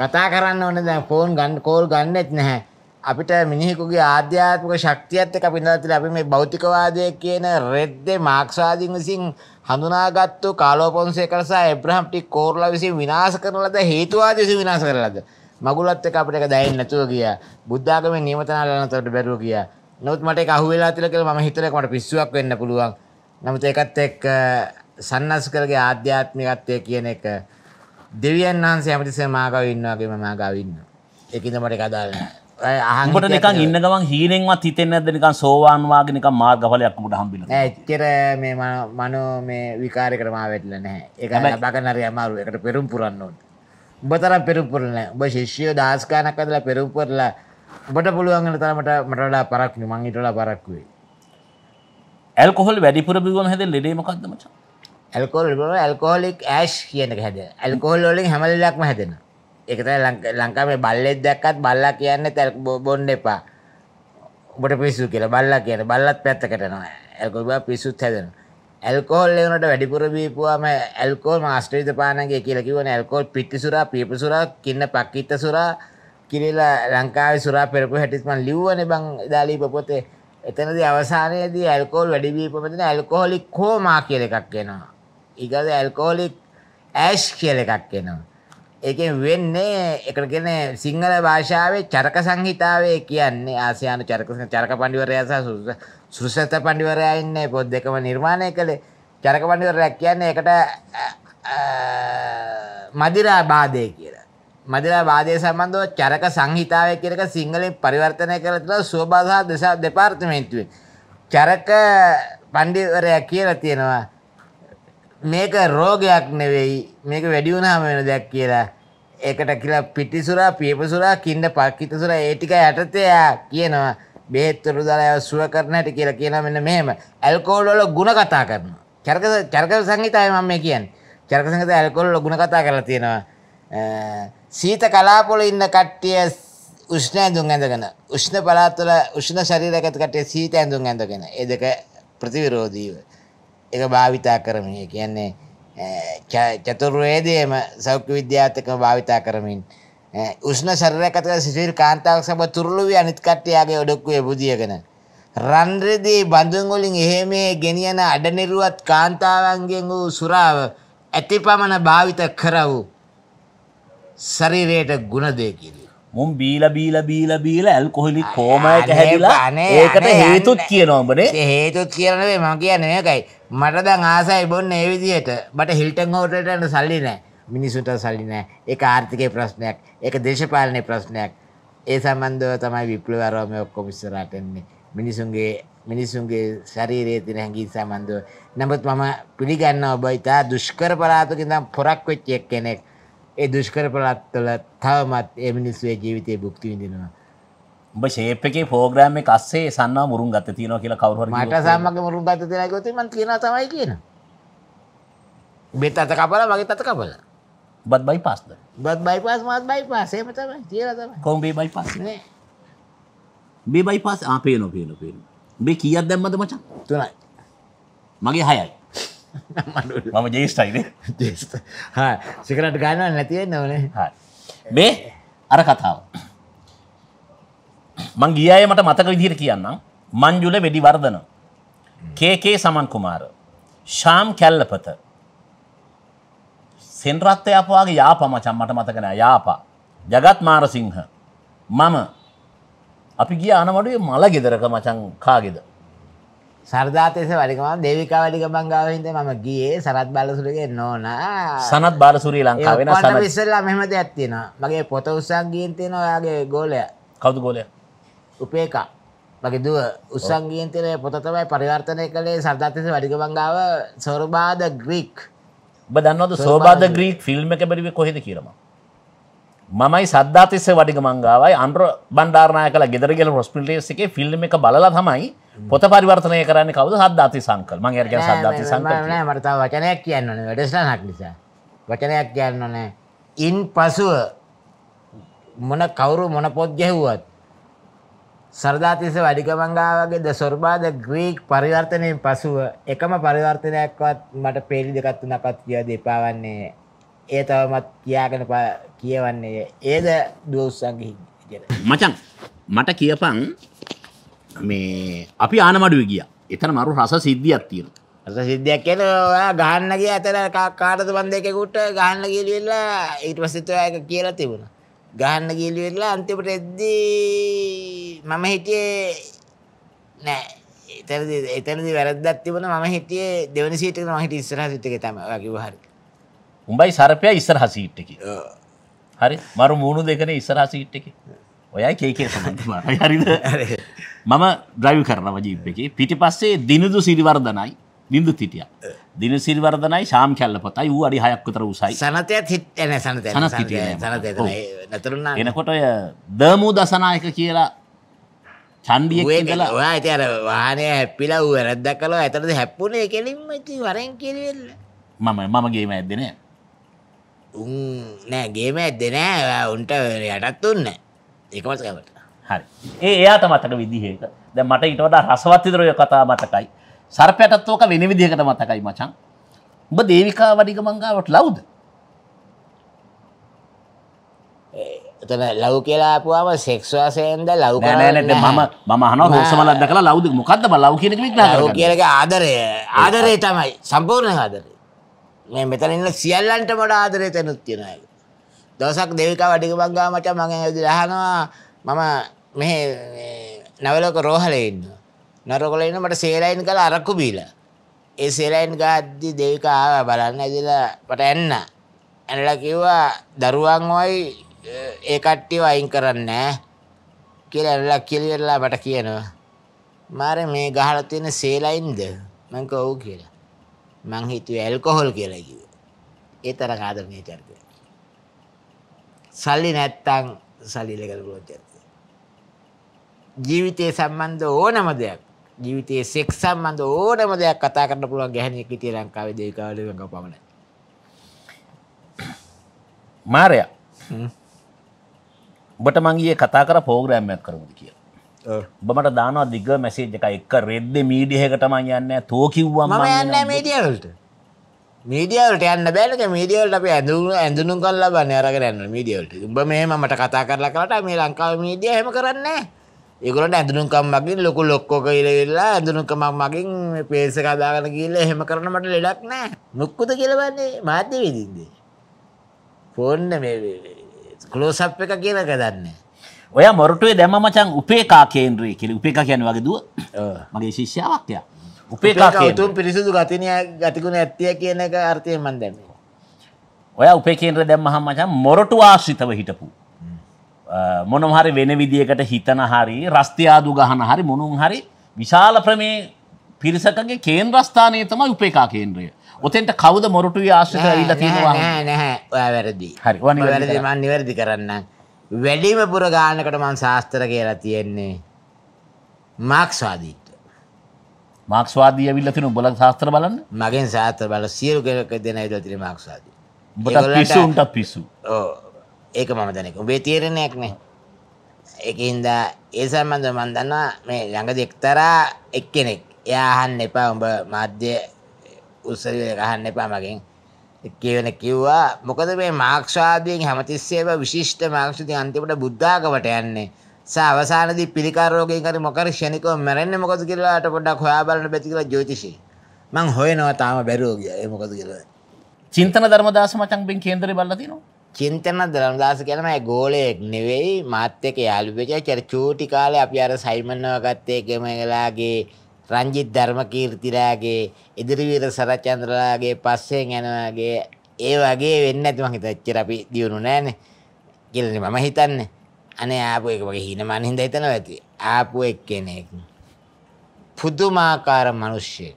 කතා කරන්න ඕනේ දැන් ෆෝන් ගන්න කෝල් ගන්නෙත් නැහැ අපිට මිනිහෙකුගේ ආධ්‍යාත්මක ශක්තියත් එක පිනතිල අපි මේ භෞතිකවාදය කියන රෙද්දේ මාක්ස්වාදීන් විසින් හඳුනාගත්තු කාලෝපොන්සේ කරසා එබ්‍රහම් ටි කෝරලා විසින් විනාශ කරලද හේතුවාද විසින් විනාශ කරලද මගුලත් එක අපිට එක දැයින් නැතුව ගිය බුද්ධාගමේ නියමතනාලනතරට බැරුව ගිය නොත් මට එක අහුවෙලා තිල කියලා මම හිතලක මට පිස්සුවක් වෙන්න පුළුවන් නමුත් ඒකත් එක්ක සන්නස්කරගේ ආධ්‍යාත්මිකත්වය කියන එක දෙවියන් වහන්සේ හැමතිස්සෙම මාගව ඉන්නවාගේ මම මාගව ඉන්නවා ඒකින්ද මට කදාලා අහට නිකන් ඉන්න ගමන් හීනෙන්වත් හිතෙන් ඇදනිකන් සෝවාන්වාගෙනක මාර්ගඵලයක්කට හම්බිල එච්චර මේ මනෝ මේ විකාරය කරමා වෙටල නෑ ඒ බගනරය අමාරු එකට පෙරුම් පුරන්න ඕන් බතර පෙරුපුරන ඔබ ශිෂ්‍යයෝ දස්කානක් කදලා පෙරුපරලා ඔබට පුළුවන්ගල තරමට මටලා පරක්න මංහිටලා පරක්වේ ඇල්කොහල් වැඩිපුර බිවම හැද ලෙඩේමකක්දමච ඇල්කෝල් ඇල්කෝලික් ඇශ් කියනක හැද ඇල්කෝල් ොලින් හැමලලක්ම හැදෙනවා එකත ලංකාවේ බල්ලෙත් දැක්කත් බල්ලා කියන්න තැල් බොන්්ඩ එපා ඔබට පිස්සු කියලා බල්ලා කියන බල්ලත් පැත්තකටනවා ඇල්කොල්බ පිස්සුත් හැදෙන ඇල්කෝල් එනට වැඩිපුර බීපුවාම ඇල්කෝල් මාස්ට්‍රීත පානගේ කියලා කිවන ඇල්කෝල් පිටිසුරා පිපසුරා කින්න පක්කිත සුරා කිරලා ලංකාව සුරා පෙරපු හැටිස්මන් ලිව්වන බං දාලීප පොතේ එතනද අවසානයේදී ඇල්කෝල් වැඩිබීපමතින ඇල්කෝලික් හෝමා කියල එකක් කියෙනවා ඉගද ඇල්කෝලික් ඇෂ් කියල එකක් කියෙනවා ඒකෙන් වෙන්නේ එකට කියන සිංහල භාෂාවේ චරක සංහිතාවේ කියන්නේ ආසියානු චරක චරක පඬිවරයා සහ සුසත පඬිවරයා ඉන්නේ පොත් දෙකම නිර්මාණය කළේ චරක පඬිවරයා කියන්නේ ඒකට මදිරා බාධය කියලා. මදිරා බාධය සම්බන්ධව චරක සංහිතාවේ කියන එක සිංහලෙන් පරිවර්තනය කරලා තියෙනවා සුවභාෂා දෙපාර්තමේන්තුවෙන්. චරක පඬිවරයා කියලා තියෙනවා මේක රෝගයක් නෙවෙයි මේක වැඩිවුනාම වෙන දෙයක් කියලා ඒකට කියලා පිටිසුරා පියපසුරා කින්ඩ පක්කිතසුර ඒටික යටතයා කියනවා බේත්තුරු දලය සුව කරනට කියලා කියන මෙන්න මෙම ඇල්කෝල්ල ගුණ කතා කරන චර්ක චර්ක සංගීතය මම මේ කියන් චර්ක සංගත ඇල්කොල්ල ගුණ කතා කරලා තියෙනවා සීත කලාපොල ඉන්න කට්ටිය උෂ්ණ ඇඳුම් ඇඳගෙන උෂ්ණ පලාත්තුල උෂ්ණ ශරීරකත කටේ සීත ඇඳුම් ඇඳගෙන ඒ දෙක ප්‍රතිවිරෝධීව එක භාවිතා කරමින් කියන්නේ චතුර්වේදයම සෞඛ්‍ය විද්‍යාත්මක භාවිතා කරමින් උෂ්ණ ශරීරයක් අතර සිසිල් කාන්තාවක් සම තුරුළු වී අනිත් කට්ටියගේ ඔඩොක්කුවේ බුදියගෙන රන් රෙදි බඳුන් වලින් එහෙ මෙහෙ ගෙනියන අඩනිරුවත් කාන්තාවන්ගෙන් වූ සුරාව ඇතිපමණ භාවිත කරවූ ශරීරයට ගුණ දෙය කියලා මුම් බීල බීල බීල බීල ඇල්කොහොලි කෝමයට හැදිලා ඒකට හේතුත් කියනවබනේ හේතුත් කියනේ ම කියන එකයි මට දැන් ආසයි බොන්න ඒවිදියට බට හිල්ටන් හෝටටන්න සල්ලි නෑ මිනිසුන්ට සල්ලි නෑ එක ආර්ථිකය ප්‍රශ්නයක් එක දේශපාලනය ප්‍රශ්නයක් ඒ සම්බන්ධව තමයි විප්ලවරෝමය ඔක්කොමිස්සරටන්නේ මිනිසුන්ගේ මිනිසුන්ගේ ශරීරයේ තින හැඟී සම්බන්ධව නමුත් මම පිළිගන්න ඔබ ඉතා දුෂ්කර පරාතුකින්දම් පොරක් වෙච්චෙක් කෙනෙක් ඒ දුෂ්කර පලත්වල තවමත් ඒ මිනිස්සුවේ ජීවිතය භුක්ති විඳෙනවා. උඹ ශේප් එකේ පෝග්‍රෑම් එක අස්සේ සන්නා මුරුන් ගත තියෙනවා කියලා කවුරු හරි මට සම්මගේ මුරුන් ගත තියෙනවා කිව්වොත් මම කියනවා තමයි කියන. බෙත් අත කපලා මගේ අත කපලා. බත් බයිපාස්ද? බත් බයිපාස් මාත් බයිපාස් එහෙම තමයි කියලා තමයි. කොහොම බේ බයිපාස් නේ? බේ බයිපාස් ආ පේනවා පේනවා පේනවා. බේ කීයක් දැම්මද මචං? තුනයි. මගේ හයයි. මම ජේෂ්ටයින සිකරට ගන්න නැතිය නවන මේ අර කතාව මං ගියය මට මතක විදිර කියන්නම් මංජුල වෙඩි වර්ධන කේකේ සමන් කුමාර ශාම් කැල්ලපත සෙන්රත්්‍යයපවාගේ යාපම චම්මට මතකන යාපා ජගත් මාරසිංහ මම අපි ගිය අනවඩේ මල ගෙදරක මචං කාගෙද සර්ධාතයස වැඩිකම දෙවිකා වැඩික බංගාවහින්ද මම ගියේ සරත් බලසුරගේ නෝන සනත් බාරසුරී ලංකාවෙන සන විස්සල්ලා මෙමත ඇත්තින මගේ පොත උත්සන් ගීන් තියෙන ඔයාගේ ගෝලය කවතු ගෝලය උපේකා මගේ දුව උත්සන් ගීන් තිරේ පොතතමයි පරිවර්තනය කළේ සර්ධාතයස වැඩික බංගාව සොරබාද ග්‍රීක් බදන්නවද සෝබාද ග්‍රීක් ෆිල්ම් එක බැරිව කොහෙද කියරම මයි සද්ධාතිස්ස වඩික මංගාවයි අන්ර බන්ඩාරණය කළ ගෙදරගෙල රොස්පිල්ටේස් එකේ ෆිල්ම් එක බලලා තමයි පොත පරිවර්තනය කරන්න කවද සද්ධාති සංකල් මං ඇරග සද්ධාති සංකල් මරතාව වචනයක් කියන්නන වැඩස්ලා හක් නිසා වචනයක් කියන්නනෑ ඉන් පසුව මොන කවුරු මොන පොත් ගැහුවත් සර්ධාතිස වැඩිකමංගාවගේ ද ස්වර්බාද ග්‍රීක් පරිවර්තනයෙන් පසුව එකම පරිවර්තනයක්වත් මට පේලි දෙකත්තු නකත් කිය දෙපාවන්නේ ඒ තවමත් කියාගෙන කියවන්නේ ඒද දෝස්සන්ගේ මචන් මට කියපං මේ අපි ආනමඩුව ගිය එතන මරු රස සිද්ධියක් තියෙන රස සිද්ධියක් කියන ඔයා ගහන්න ගිය ඇතර කාටද බන්දයකෙකුට ගහන්න ගිලිවෙලා ඊට පස්සෙත් ඔයා එක කියලා තිබුණා ගහන්න ගිලිවෙලා අන්තිමට එද්දී මම හිටියේ නෑ එතනදි එතනදි වැරද්දක් තිබුණා මම හිටියේ දෙවන සීට් එකට මම හිටියේ ඉස්සරහ සීට් එකේ තමයි ඔයා කිව්වා හරියට උඹයි සරපයා ඉස්සරහ සීට් එකේ. හරි මරු මූුණු දෙකන ඉස්සරහ සීට් එකේ. ඔයයි කේකේ සමන්තම හරිද මම ද්‍රව් කරනව ජීප් එකේ පිටි පස්සේ දිනදු සිරිවර්ධනයි දිින්දු තිටිය දින සිල්වර්ධනයි ශාම් කැල්ල පතයි වූ අඩි හයක් විතර උසයි සනතය හිටන සනත නතරුණ එනකොට ඔය දමූ දසනායක කියලා චන්ඩිය කලා ඔයා ඇති අර වානය හැපිල වූ රැද්දක් කලව ඇතරද හැප්පුනේ කෙලින්ම ති වරෙන් කිරවෙල්ල මම මමගේම ඇදනෑ උන් නෑ ගේම ඇදනෑ උන්ට යටත් තුන්න ඒකමට කැමට හරි ඒ එයා තමතක විදිහක දැ මට ඉටවට රසවත්තිදරය කතා මතකයි සර්පයටත්වෝක වෙන විදිහකට මතකයි මචන් උඹ දේවිකා වඩික මංගාවට ලව්ද එතන ලව් කියලා පුවාම සෙක්වාසයෙන්ද ලව් නෑනට මම මම හන හෝසමල දකලා ලෞද මොකක්ද ලව් කියනක ලව් කියලක ආදරය ආදරය තමයි සම්පූර්ණ ආදරය මේ මෙතන ඉන්න සියල්ලන්ට මට ආදරය තැනුත් තියෙනයි දවසක් දෙවිකා වඩිකමක් ගාව මචං මගෙන් ඇවිදලා අහනවා මම මෙහෙ නවලක රෝහලේ ඉන්නවා. නරකොලේ ඉන්න මට සේලයින් කළා අරක්කු බීලා. ඒ සේලයින් ගාද්දි දෙවිකා ආවා බලන්න ඇවිදලා මට එන්න. ඇනලා කිව්වා දරුවන් වයි ඒ කට්ටිය වයින් කරන්නේ නැහැ. කියලා ඇනලා කියලා මට කියනවා. මාරේ මේ ගහලා තියෙන සේලයින්ද? මං කව ඔව් කියලා. මං හිතුවේ ඇල්කොහොල් කියලා කිව්වා. ඒ තරම් ආදරණීය චරිතයක්. සල්ලි නැත්තං සල්ලිල කරගලොත් ඇති. ජීවිතය සම්බන්ධ ඕනම දෙයක් ජීවිතයේ සෙක් සම්බන්ධ ඕනම දෙයක් කතා කරන්න පුළුවන් ගැහණියක් විදියට ලංකාවේ දේවිකාවලුවක පමණයි. මාරයා ඔබට මං ඊයේ කතා කර ප්‍රෝග්‍රෑම් එකක් කරමුද කියලා. ඔබ මට දානවා දිග මැසේජ් එකක් එක්ක රෙද්ද මීඩියා එකටම යන්නේ නැහැ. තෝ කිව්වම මම යන්නේ නැහැ මීඩියා වලට. මීඩියවලට යන්න බෑලක මීඩියවලට අප ඇඳුරු ඇඳුනුම් කල්ලා බන්න අරගෙන යන්න මීඩියවලට උඹ මේ මට කතා කරලා කලට මේ ලංකාව මීඩිය හෙම කරන්නේ ඒගොල්ලන්ට ඇඳුනුම්කම් මගින් ලොකු ලොක්කෝ කියලා ඉල්ලා ඇඳුනුම්කමක් මගින් මේ පේස් එක හදාගෙන ගිහලා එහෙම කරන මට ලෙඩක් නෑ මුක්කුද කියලා බන්නේ මාධ්‍ය වේදින්දේ ෆෝන් මේ ක්ලෝස් අප් එක කියන එක දන්නේ ඔය මොරටුවේ දැම මචං උපේකා කේන්ද්‍රය කියලා උපේකා කියන්නේ වගේ දුව මගේ ශිෂ්‍යාවක් යා උපේකාතුම් පිරිසිදු ගතිනය ගතිකුණ ඇත්තිය කියන එක අර්ථය මන් දැම. ඔය උපේ කේන්ද්‍ර දැම්ම හම්මචන් මොරටු ආශ්‍රිතව හිටපු. මොනහරි වෙන විදිකට හිතන හරි රස්තියාදු ගහන හරි මොනුන් හරි විශාල ප්‍රමේ පිරිසකගේ කේන්ද්‍රස්ථානය තමයි උපේකා කේන්ද්‍රය. ඔතෙන්ට කවද මොරටුව ආශ්‍රිත ඇවිල්ලා තියෙනවා නැහැ ඔයා වැරදි. හරි. වැරදි මම නිවැරදි කරන්නම්. වැඩිම පුර ගානකට මම ශාස්ත්‍ර කියලා තියෙන්නේ මාක්ස්වාදී. මාක්ස්වාදී විල්ල තින බල ශාස්ත්‍ර බලන්න මගෙන් සාත්‍ර බල සියලු කෙලක දෙන දතිර මක්ස්වාදී පිසුන්ටත් පිස්සු ඒක මම දැනෙක උබේ තේරණයක් නෑ එකන්ද ඒ සම්බන්ධ මන් දන්නවා මේ ළඟ දෙක්තරා එක්කෙනෙක් එයාහන්න එපා උඹ මාධ්‍ය උත්සර ගහන්න එපා මගෙන් කියවන කිව්වා මොකද මේ මාක්ෂවාදයෙන් හැමතිස්සේව විශිෂ්ට මාක්ෂති අන්තිමට බුද්ධාගවට යන්නේ සා අවසානයේදී පිළිකා රෝගයෙන් හරි මොකර ෂණිකව මැරෙන්නේ මොකද කියලා අට පොඩ්ඩක් හොයා බලන්න බැති කියලා ජ්‍යොතිෂේ. මං හොයනවා තාම බැරුව ගියා. ඒ මොකද කියලා. චින්තන ධර්මදාස මචං බෙන් කේන්දරේ බලලා තිනවා. චින්තන ධර්මදාස කියලා මම ගෝලයක් නෙවෙයි මාත් එක්ක යාළු වෙච්ච චර චූටි කාලේ අපි අර සයිමන්ව ගත්ත එකම ගලාගේ රංජිත් ධර්මකීර්තිලාගේ ඉදිරිවීර සරච්චන්ද්‍රලාගේ පස්සෙන් යනවාගේ ඒ වගේ වෙන්න ඇති මං හිතා එච්චර අපි දියුණු නෑනේ කියලා මම හිතන්නේ. අනේ ආපු එක වගේ හින මන් හින්දා හිතනවා ඇති. ආපු එක්කෙනෙක් පුදුමාකාර මිනිස්සෙක්.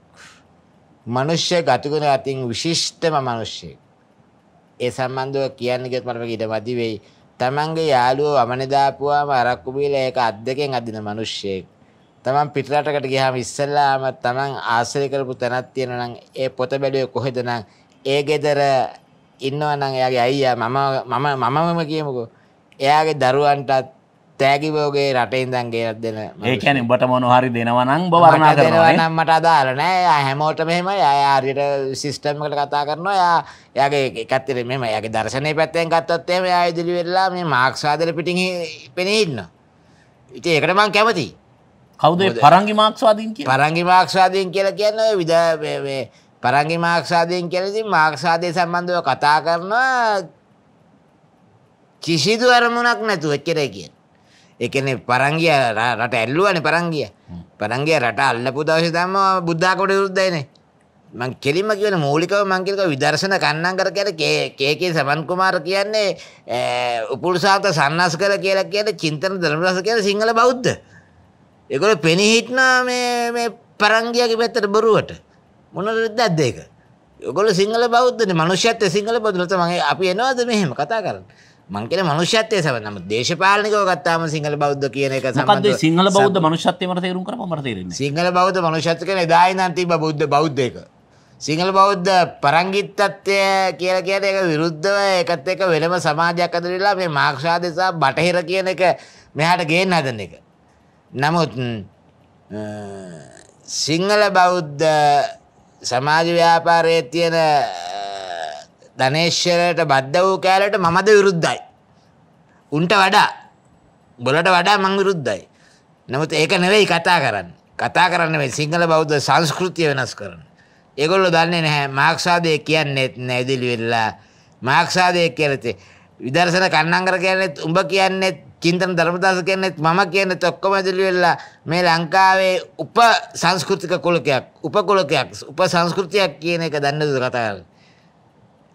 මිනිස්සෙ ගතිගුණ අතින් විශිෂ්ටම මිනිස්සෙක්. ඒ සම්බන්ධව කියන්න ගියත් මට ඉඩමදි වෙයි. තමන්ගේ යාළුවෝ වමනේ දාපුවාම අරක්කු බීලා ඒක අත් දෙකෙන් අදින මිනිස්සෙක්. තමන් පිටරටකට ගියාම ඉස්සෙල්ලාම තමන් ආශ්‍රය කරපු තැනක් තියෙනවා නම් ඒ පොත බැලුවේ කොහෙද නම් ඒ ගෙදර ඉන්නවා නම් එයාගේ අයියා මම මම මමම කියමුකෝ එයාගේ දරුවන්ටත් තෑකිබෝගේ රටයින්දන් ගේරත් දෙන ඒකැන උබට මොනු හරි දෙනවනම් බවරණ දෙනවනම් මට අදාල නෑ හැමෝට මෙම යාරිට සිිස්ටම් කට කතා කරනවා යා යගේ එකත්තර මෙම යගේ දර්ශනය පැත්තෙන් ගත්තොත්තේ යා ඉදිරි වෙල්ලා මේ මාක්ස්වාදල පිටි පෙනෙඉන්න ඉති ඒකට මං කැමති කවද පරංගි මාක්ස්වාදීන් පරංගි මාක්ස්වාදීන් කියල කියන්න විද පරංගි මාක්ෂාදයෙන් කෙලති මාක්ෂාදය සම්බන්ධව කතා කරනවා කිසිදු අරමුණක් නැතුව එච්චරයි කියන. ඒ කියන්නේ පරංගිය රට ඇල්ලුවානේ පරංගිය. පරංගිය රට අල්ලපු දවසේ තමයි බුද්ධාකොට විරුද්ධයිනේ. මං කෙලින්ම කියන මූලිකව මං කියනක විදර්ශන කන්නම් කර කියන්නේ කේකේ සමන් කුමාර කියන්නේ උපුල්සාත සන්නස් කර කියලා කියන්නේ චින්තන ධර්මරස කියන සිංහල බෞද්ධ. ඒගොල්ලෝ පෙනී හිටනා මේ මේ පරංගියගේ පැත්තට බොරුවට. මොන විරුද්ධද ඒක? ඔයගොල්ලෝ සිංහල බෞද්ධනේ. මිනිස්සුත් සිංහල බෞද්ධ. නැත්නම් අපි එනවාද මෙහෙම කතා කරන්නේ? මංකෙන මනුෂ්‍යත්වය සැව නම දේශපාලනකව ගත්තාම සිංහල බෞද්ධ කියන එක සමද සිංහල බෞද්ධ මනුෂ්‍යත්වය මට තේරුම් කර මරතේර සිංහල බෞද්ධ මනුෂ්‍යත්ව කන දායිනන්තිබ බෞද්ධ බෞද්ධයක සිංහල බෞද්ධ පරංගිත්තත්වය කියල කියන එක විරුද්ධව එකත් එක වෙනම සමාජයක් අදරලා මේ මාක්ෂා දෙසා බටහිර කියන එක මෙහට ගේෙන් හදන එක. නමුත් සිංහල බෞද්ධ සමාජ ව්‍යාපාරය තියෙන ධනේශ්වරයට බද්ධ වූ කෑලට මමද විරුද්ධයි. උන්ට වඩා බොලට වඩා මං විරුද්ධයි. නමුත් ඒක නෙවෙයි කතා කරන්න. කතා කරන්න මේ සිංහල බෞද්ධ සංස්කෘතිය වෙනස් කරන. ඒගොල්ලෝ දන්නේ නැහැ මාක්ස්වාදය කියන්නේ නැදිලි වෙලා මාක්ස්වාදය කියලා විදර්ශන කන්නංගර කියන්නේ උඹ කියන්නේ චින්තන ධර්මදාස කියන්නේ මම කියන්නේ ඔක්කොම ඇදලි වෙලා මේ ලංකාවේ උප සංස්කෘතික කුලකයක් උප කුලකයක් උප සංස්කෘතියක් කියන එක දන්නේ කතා කරන්නේ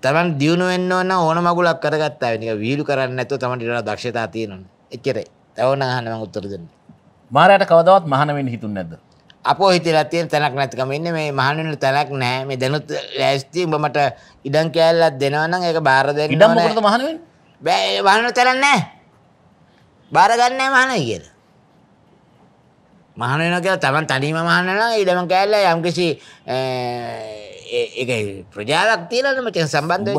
තමන් දියුණු වෙන්න ඕන ඕන මගුලක් කරගත්තා නික වීලු කරන්න නැතුව තමන්ට ඊට දක්ෂතා තියෙනවා එච්චරයි තව නම් අහන්න මම උත්තර දෙන්න මාරයට කවදාවත් මහාන වෙන්න හිතුන්නේ නැද්ද අපෝ හිතලා තියෙන තැනක් නැතිකම ඉන්නේ මේ මහාන වෙන්න තැනක් නැහැ මේ දැනුත් ලෑස්ති උඹ මට ඉඩම් කෑල්ලක් දෙනවා නම් ඒක බාර දෙන්න ඉඩම් මොකටද මහාන වෙන්නේ බෑ මහාන තැනක් නැහැ බාර ගන්න නැහැ මහානයි කියලා මහාන වෙනවා කියලා තමන් තනියම මහාන වෙනවා ඊළඟ කෑල්ල යම්කිසි ඒ ප්‍රජාවක් තියලන මචන් සම්බන්ධ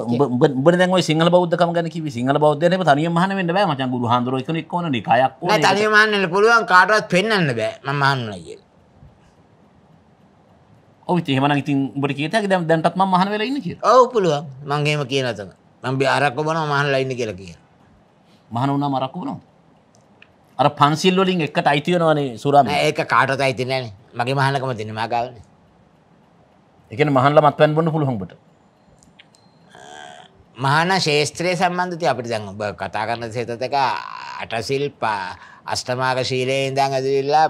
බ සිංහල බෞද්ධකම ගැන කිව සිංහල බෞද්ධන තනිය මහන වෙන්න බෑ මචන් ගුරු හන්දුර එකන කොන නිකායක් තනිමාන්නට පුළුවන් කාටවත් පෙන්න්න බෑ මහන්න කිය ඒම ඉතින් බට කියතක දැම් දැන්ටත් මහන වෙලා ඉන්න කිය ඔව පුළුවන් මංගේම කියන තන මම්බි අරක්ක බන මහනලා ඉන්න කියලා කිය මහන වුණා මරක්ක වුණා අර පන්සිල්ලොලින් එකට අයිතියනවනේ සුරම ඒක කාටත අයිතිනෑන මගේ මහනකම තින මගාවන්නේ එකන මහන්ල මත්වැන් බොන්න පුළුවන්ට මහන ශේත්‍රය සම්බන්ධති අපිට දැන් ඔබ කතා කරන සේතතක අටසිල් පා අෂ්ටමාක ශීලය ඉඳං ඇදවිල්ලා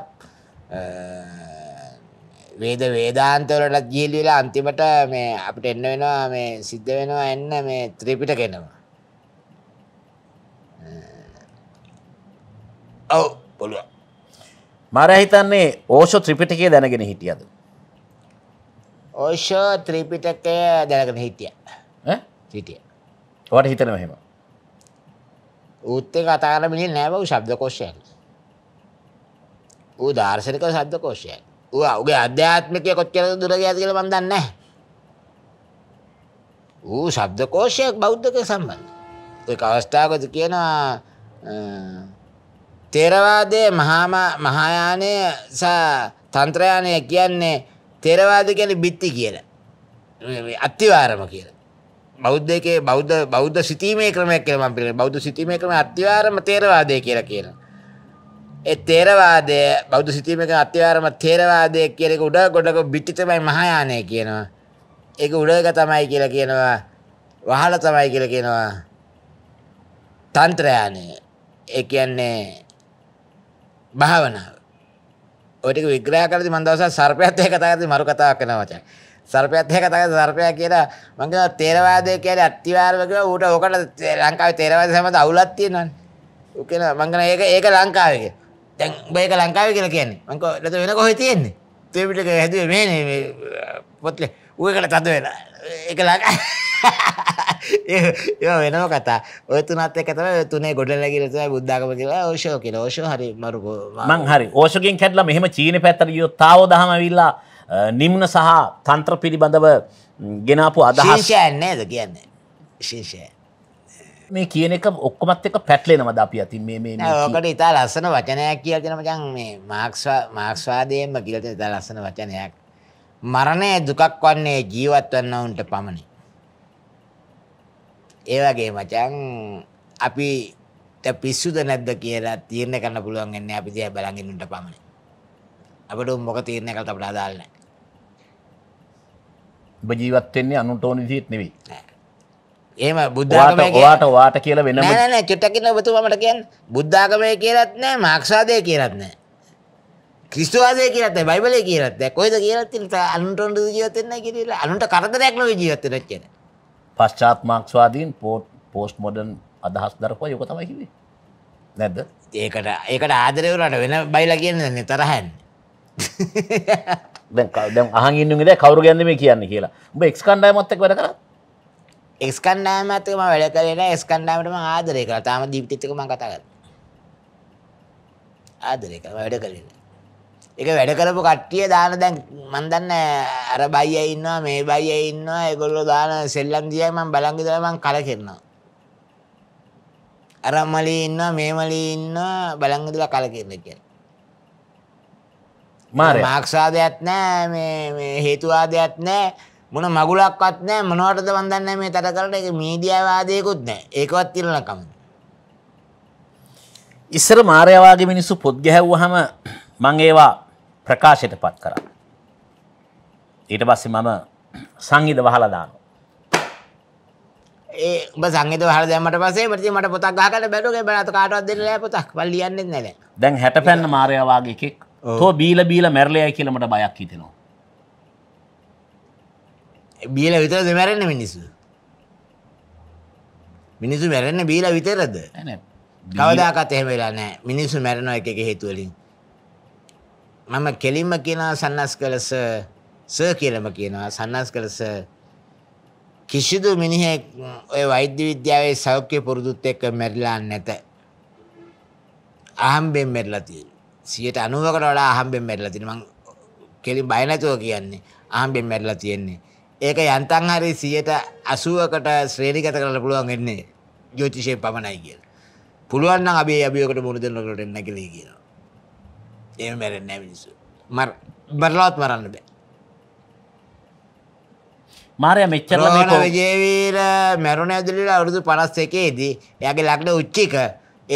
වේද වේදාන්තවලටත් ගියල්වෙලා අන්තිමට මේ අපිට එන්න වෙනවා මේ සිද්ධ වෙනවා එන්න මේ ත්‍රීපිට කෙනවා ඔව් පුළුව මර හිතන්නේ ඕෂෝ ත්‍රිපිටකය දැනගෙන හිටියද ඔෂෝ ත්‍රීපිටකය දැනගෙන හිටිය හිටිය වට හිතන මෙහෙම උත්තේ කතාර මිලි නෑවූ ශබ්දකෝෂයන් ඌ දර්ශනක සබ්දකෝෂය ඌ අවගේ අධ්‍යාත්මිකය කොච්චර දුරග ඇති කියල බඳන්න ඌ ශබ්දකෝෂයක් බෞද්ධක සම්බන්ධ අවස්ථාවකද කියනවා තෙරවාදය මහාම මහායානය තන්ත්‍රයානය කියන්නේ තෙරවාද ගැන බිත්ති කියලා. අත්තිවාරම කියලා. බෞද්ධයකේ බෞද්ධ බෞද්ධ සිතීමේ ක්‍රමයක් කියලා මම පිළිගන්නවා. බෞද්ධ සිතීමේ ක්‍රම අත්‍යාරම තේරවාදය කියලා කියනවා. ඒ තේරවාදය බෞද්ධ සිතීමේ ක්‍රම අත්‍යාරම තේරවාදය කියන එක උඩ ගොඩක පිටි තමයි මහායානය කියනවා. ඒක උඩක තමයි කියලා කියනවා. වහල තමයි කියලා කියනවා. තන්ත්‍රයානය. ඒ කියන්නේ භාවනාව. ඔය ටික විග්‍රහ කරද්දී මම දවසක් සර්පයත් එක්ක කතා කරද්දී මරු කතාවක් කරනවා මචං. සර්පයත් එක්ක කතා කරද්දී සර්පයා කියලා මම කියනවා තේරවාදය කියලා අත්තිවාරව කියලා ඌට ඕකට ලංකාවේ තේරවාදය සම්බන්ධ අවුලක් තියෙනවානේ. ඌ කියනවා මම කියනවා ඒක ඒක ලංකාවේ කියලා. දැන් ඔබ ඒක ලංකාවේ කියලා කියන්නේ. මම කිව්වා එතන වෙන කොහෙ තියෙන්නේ? තුවේ පිටක හැදුවේ මේනේ මේ පොත්ලේ. ඌ එකට තද වෙලා. එකලක් ඒ වෙනම කතා ඔය තුනත් එක තමයි තුනේ ගොඩ ලැගිලත බුද්ධාගම කියලා ඕෂෝ කියලා ඕෂෝ හරි මරු මං හරි ඕෂෝගෙන් කැඩලා මෙහෙම චීන පැත්තට ගියොත් තාවෝ දහම ඇවිල්ලා නිම්න සහ තන්ත්‍ර පිළිබඳව ගෙනාපු අදහස් ශීෂයන් නේද කියන්නේ ශීෂය මේ කියන එක ඔක්කොමත් එක පැටලෙනවද අපි අතින් මේ මේ ඕකට ඉතා ලස්සන වචනයක් කියලගෙන මචන් මේ මාක්ස්වා මාක්ස්වාදයෙන්ම කියලට ඉතා ලස්සන වචනයක් මරණය දුකක් වන්නේ ජීවත් වන්නවුන්ට පමණි. ඒ වගේ මචං අපි පිස්සුද නැද්ද කියලා තීරණය කරන්න පුළුවන් වෙන්නේ අපි දිහා බලන් ඉන්නුන්ට පමණයි. අපිට මොක තීරණය කළත් අපිට අදාළ නැහැ. ඔබ ජීවත් වෙන්නේ අනුන්ට ඕන විදිහට නෙවෙයි. එහෙම බුද්ධාගමේ ඔයාට ඔයාට කියලා වෙනම නෑ නෑ චුට්ටක් ඉන්න ඔබතුමා මට කියන්නේ බුද්ධාගමේ කියලාත් නෑ මාක්ස්වාදයේ කියලාත් නෑ. ක්‍රිස්තුවාදය කියලත් බයිබලය කියලත් කොයිද කියලත් අනුටොන්ට ජීවතෙන්න කියල අනුට කරදරයක්න ජීවත්තන කියන පශ්චාත් මාක්ස්වාදීන් පෝට් පෝස්ට් මොඩන් අදහස් දරකෝ යොක තමයි කිවේ නැද්ද ඒකට ඒකට ආදරයවරට වෙන බයිලා කියන්න නෙ තරහැන් අහගින්නුද කවරු ගැන්ද මේ කියන්න කියලා උඹ එක්ස්කණ්ඩය මත්තක් වැඩ කර එක්ස්කණ්ඩාම ඇතම වැඩ කරන ස්කණ්ඩාමටම ආදරය කර තාම දීපිතිකම කතා කර ආදරය වැඩ කරන්න ඒක වැඩ කරපු කට්ටිය දාන දැන් මන් දන්නේ අර බයියා ඉන්නවා මේ බයියා ඉන්නවා ඒගොල්ලෝ දාන සෙල්ලම් දිහා මම බලන් ඉඳලා මම කලකිරනවා අර මලී ඉන්නවා මේ මලී ඉන්නවා බලන් ඉඳලා කලකිරන කියන්නේ මාරේ මාක්සාදයක් නැහැ මේ මේ හේතුවාදයක් නැහැ මොන මගුලක්වත් නැහැ මොනවටද මන් දන්නේ මේ තර කරලා ඒක මීඩියා වාදයකුත් නැහැ ඒකවත් තිරණකම ඉස්සර මාරයා වගේ මිනිස්සු පොත් ගැහුවාම මං ඒවා ප්‍රකාශයට පත් කරා. ඊට පස්සේ මම සංගීත වහලා දානවා. ඒ ඔබ සංගීත වහලා දැම්මට පස්සේ ඉතින් මට පොතක් ගහකට බැලුවේ බණත් කාටවත් දෙන්න නෑ පොතක්. මම ලියන්නෙත් නෑ දැන්. දැන් 60 පැන්න මාරයා වගේ එකෙක් තෝ බීලා බීලා මැරලෙයි කියලා මට බයක් හිතෙනවා. බීලා විතරද මැරෙන්නේ මිනිස්සු? මිනිස්සු මැරෙන්නේ බීලා විතරද? නෑ නෑ. කවදාකවත් එහෙම වෙලා නෑ. මිනිස්සු මැරෙනවා එක එක හේතු වලින්. මම කෙලින්ම කියනවා සන්නස්කලස සර් කියලාම කියනවා සන්නස්කලස කිසිදු මිනිහෙක් ඔය වෛද්‍ය විද්‍යාවේ සෞඛ්‍ය පුරුදුත් එක්ක මැරිලා නැත. අහම්බෙන් මැරිලා තියෙනවා. 90කට වඩා අහම්බෙන් මැරිලා තියෙනවා. මං කෙලින් බය නැතුව කියන්නේ. අහම්බෙන් මැරිලා තියෙන්නේ. ඒක යන්තම් හරි 80කට ශ්‍රේණිගත කරන්න පුළුවන් වෙන්නේ. ජ්‍යොතිෂයෙන් පමණයි කියලා. පුළුවන් නම් අපි අභියෝගකට මුහුණ දෙන්නකොට එන්න කියලා කියනවා. එම මැරෙන්නේ නැහැ මිනිස්සු. මර මරලවත් මරන්න බෑ. මාරය මෙච්චර මේ කො- විජේවීර මැරුණ ඇදලිලා අවුරුදු 51 දී එයාගේ ලග්න උච්චික ඒ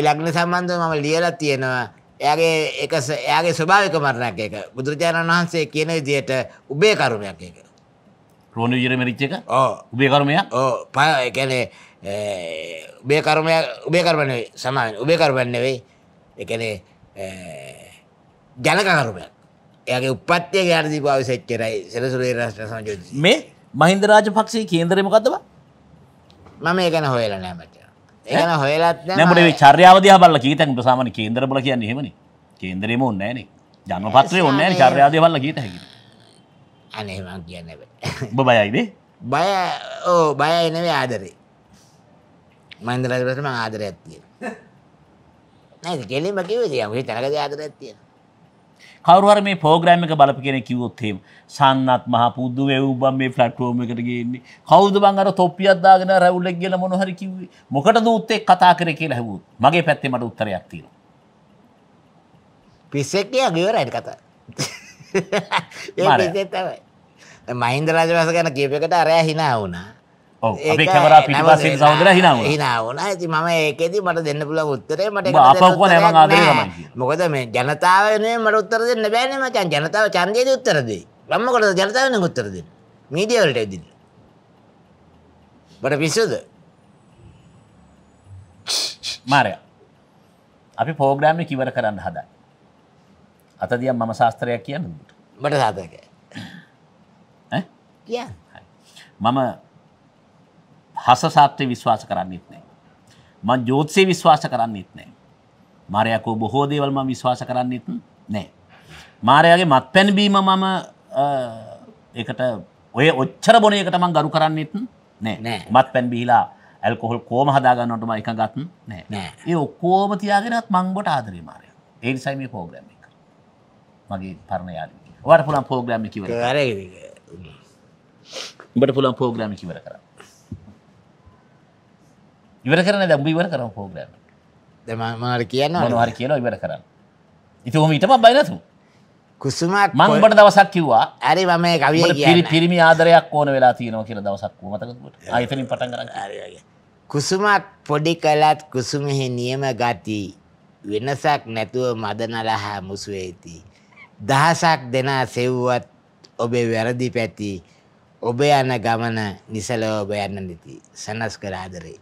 ලග්න සම්බන්ධව මම ලියලා තියෙනවා. එයාගේ එක ස- එයාගේ ස්වභාවික මරණයක් ඒක. බුදුරජාණන් වහන්සේ කියන විදිහට උබේ කරුණයක් ඒක. රෝණ විජර මරිච්ච එක ඔව්. උබේ කරමය ඕ පැනේ උබේ කර්මය උබේ කරමන සමාන උබේ කරවන්න වෙයි එකනේ ජනකාරුමයක් ඒගේ උපත්ය ගානදී පාව සච්චරයි සෙලසුරේ රශ්න සංජෝත මේ මහින්දරාජ පක්ෂයේ කේන්දරමකක්දවා මම ඒගන හොයලා නෑමට ඒන හොයලත් නමට චර්යාවද බල කීතන් ප්‍රසාමන කේන්දර බල කියන්න හෙමනි කේන්දරේම ඔන්නෑන ජන පත්‍රය ඔන්න චර්යාදය බල්ල ගීත හැකි අනේමං කියන්න බ බයයිදේ බය ඕ බය එනවේ ආදරේ මන්දරජපටම ආදර ඇත්තිය නැ කෙලීම කිවදේ තනකද ආදර ඇත්තියෙන කවරුවර මේ පෝග්‍රෑම් එක බලප කෙන කිවොත්හෙම සන්නත් මහ පුද්දු වැව්බම් මේ ෆලට්ෝම එකට ගන්නේ කවුද බංගර තොප්පිය අදදාගෙන රැවුල්ලක් කියල මොහර කිවේ මොකට දූත්තේ කතා කර කියලා හැවූත් මගේ පැත්තේ මට උත්තරයක් තියෙන පිස්සෙක්ටිය ගවරයට කතා මහින්ද රජවස ගැන කියප එකට අරෑ හිනා වුණා අපේ කැමරා පිටිපස්සේ සහෝදරයා hina වුණා. hina වුණා. ඉතින් මම ඒකෙදි මට දෙන්න පුළුවන් උත්තරේ මට අපක්ව නෑ මං ආදරේ තමයි. මොකද මේ ජනතාව නේ මට උත්තර දෙන්න බෑනේ මචං. ජනතාව ඡන්දයේදී උත්තර දෙයි. මම මොකටද ජනතාව නේ උත්තර දෙන්නේ. මීඩියා වලට දෙන්නේ. මට පිස්සුද? මාරයා. අපි පෝග්‍රාම් එක ඉවර කරන්න හදා. අතදියම් මම ශාස්ත්‍රයක් කියන්න. මට සාතක. ඈ? කියන්න. මම හස සාත්‍රය විශ්වාස කරන්නෙත් නෑ. මං ජෝත්සය විශ්වාස කරන්නෙත් නෑ. මාරයකෝ බොහෝ දේවල් මම විශ්වාස කරන්නෙත් නෑ. මාරයාගේ මත් පැන්බීම මම එකට ඔය ඔච්චර බොන එකට මං ගරු කරන්නෙත් නෑ මත් පැන් බිහිලා ඇල්කොහොල් කෝම හදාගන්නටම එක ගත්න් නෑ ඒ ඔක්කෝම තියාගෙනත් මංගොට ආදරේ මාරය ඒනිසයි මේ පෝග්‍රම් එක මගේ පරණ යාල වට පුළන් පෝග්‍රම්මි කිවර බට පුළන් පෝග්‍රමි කිවර කරන්න ඉවර කරන දැම්බ ඉවර කරම පෝග්‍රම දෙමමට කියන්න නොහර කියන ඉවර කරන්න ඉතිහොම ඉටම බයිනතු කුස්සුමත් මංබට දවසක් කිව්වා ඇරි මම කවිය පිරි පිරිමි ආදරයක් ඕන වෙලා තියනවා කියල දවසක් මතකට අයිතනින් පටන් කරන්න කුසුමත් පොඩි කලත් කුසුමෙහි නියම ගති වෙනසක් නැතුව මදනලහා මුසුවේති. දහසක් දෙනා සෙව්වත් ඔබේ වැරදි පැති ඔබ යන ගමන නිසල ඔබ යන්න නිති සනස් කරාදරේ.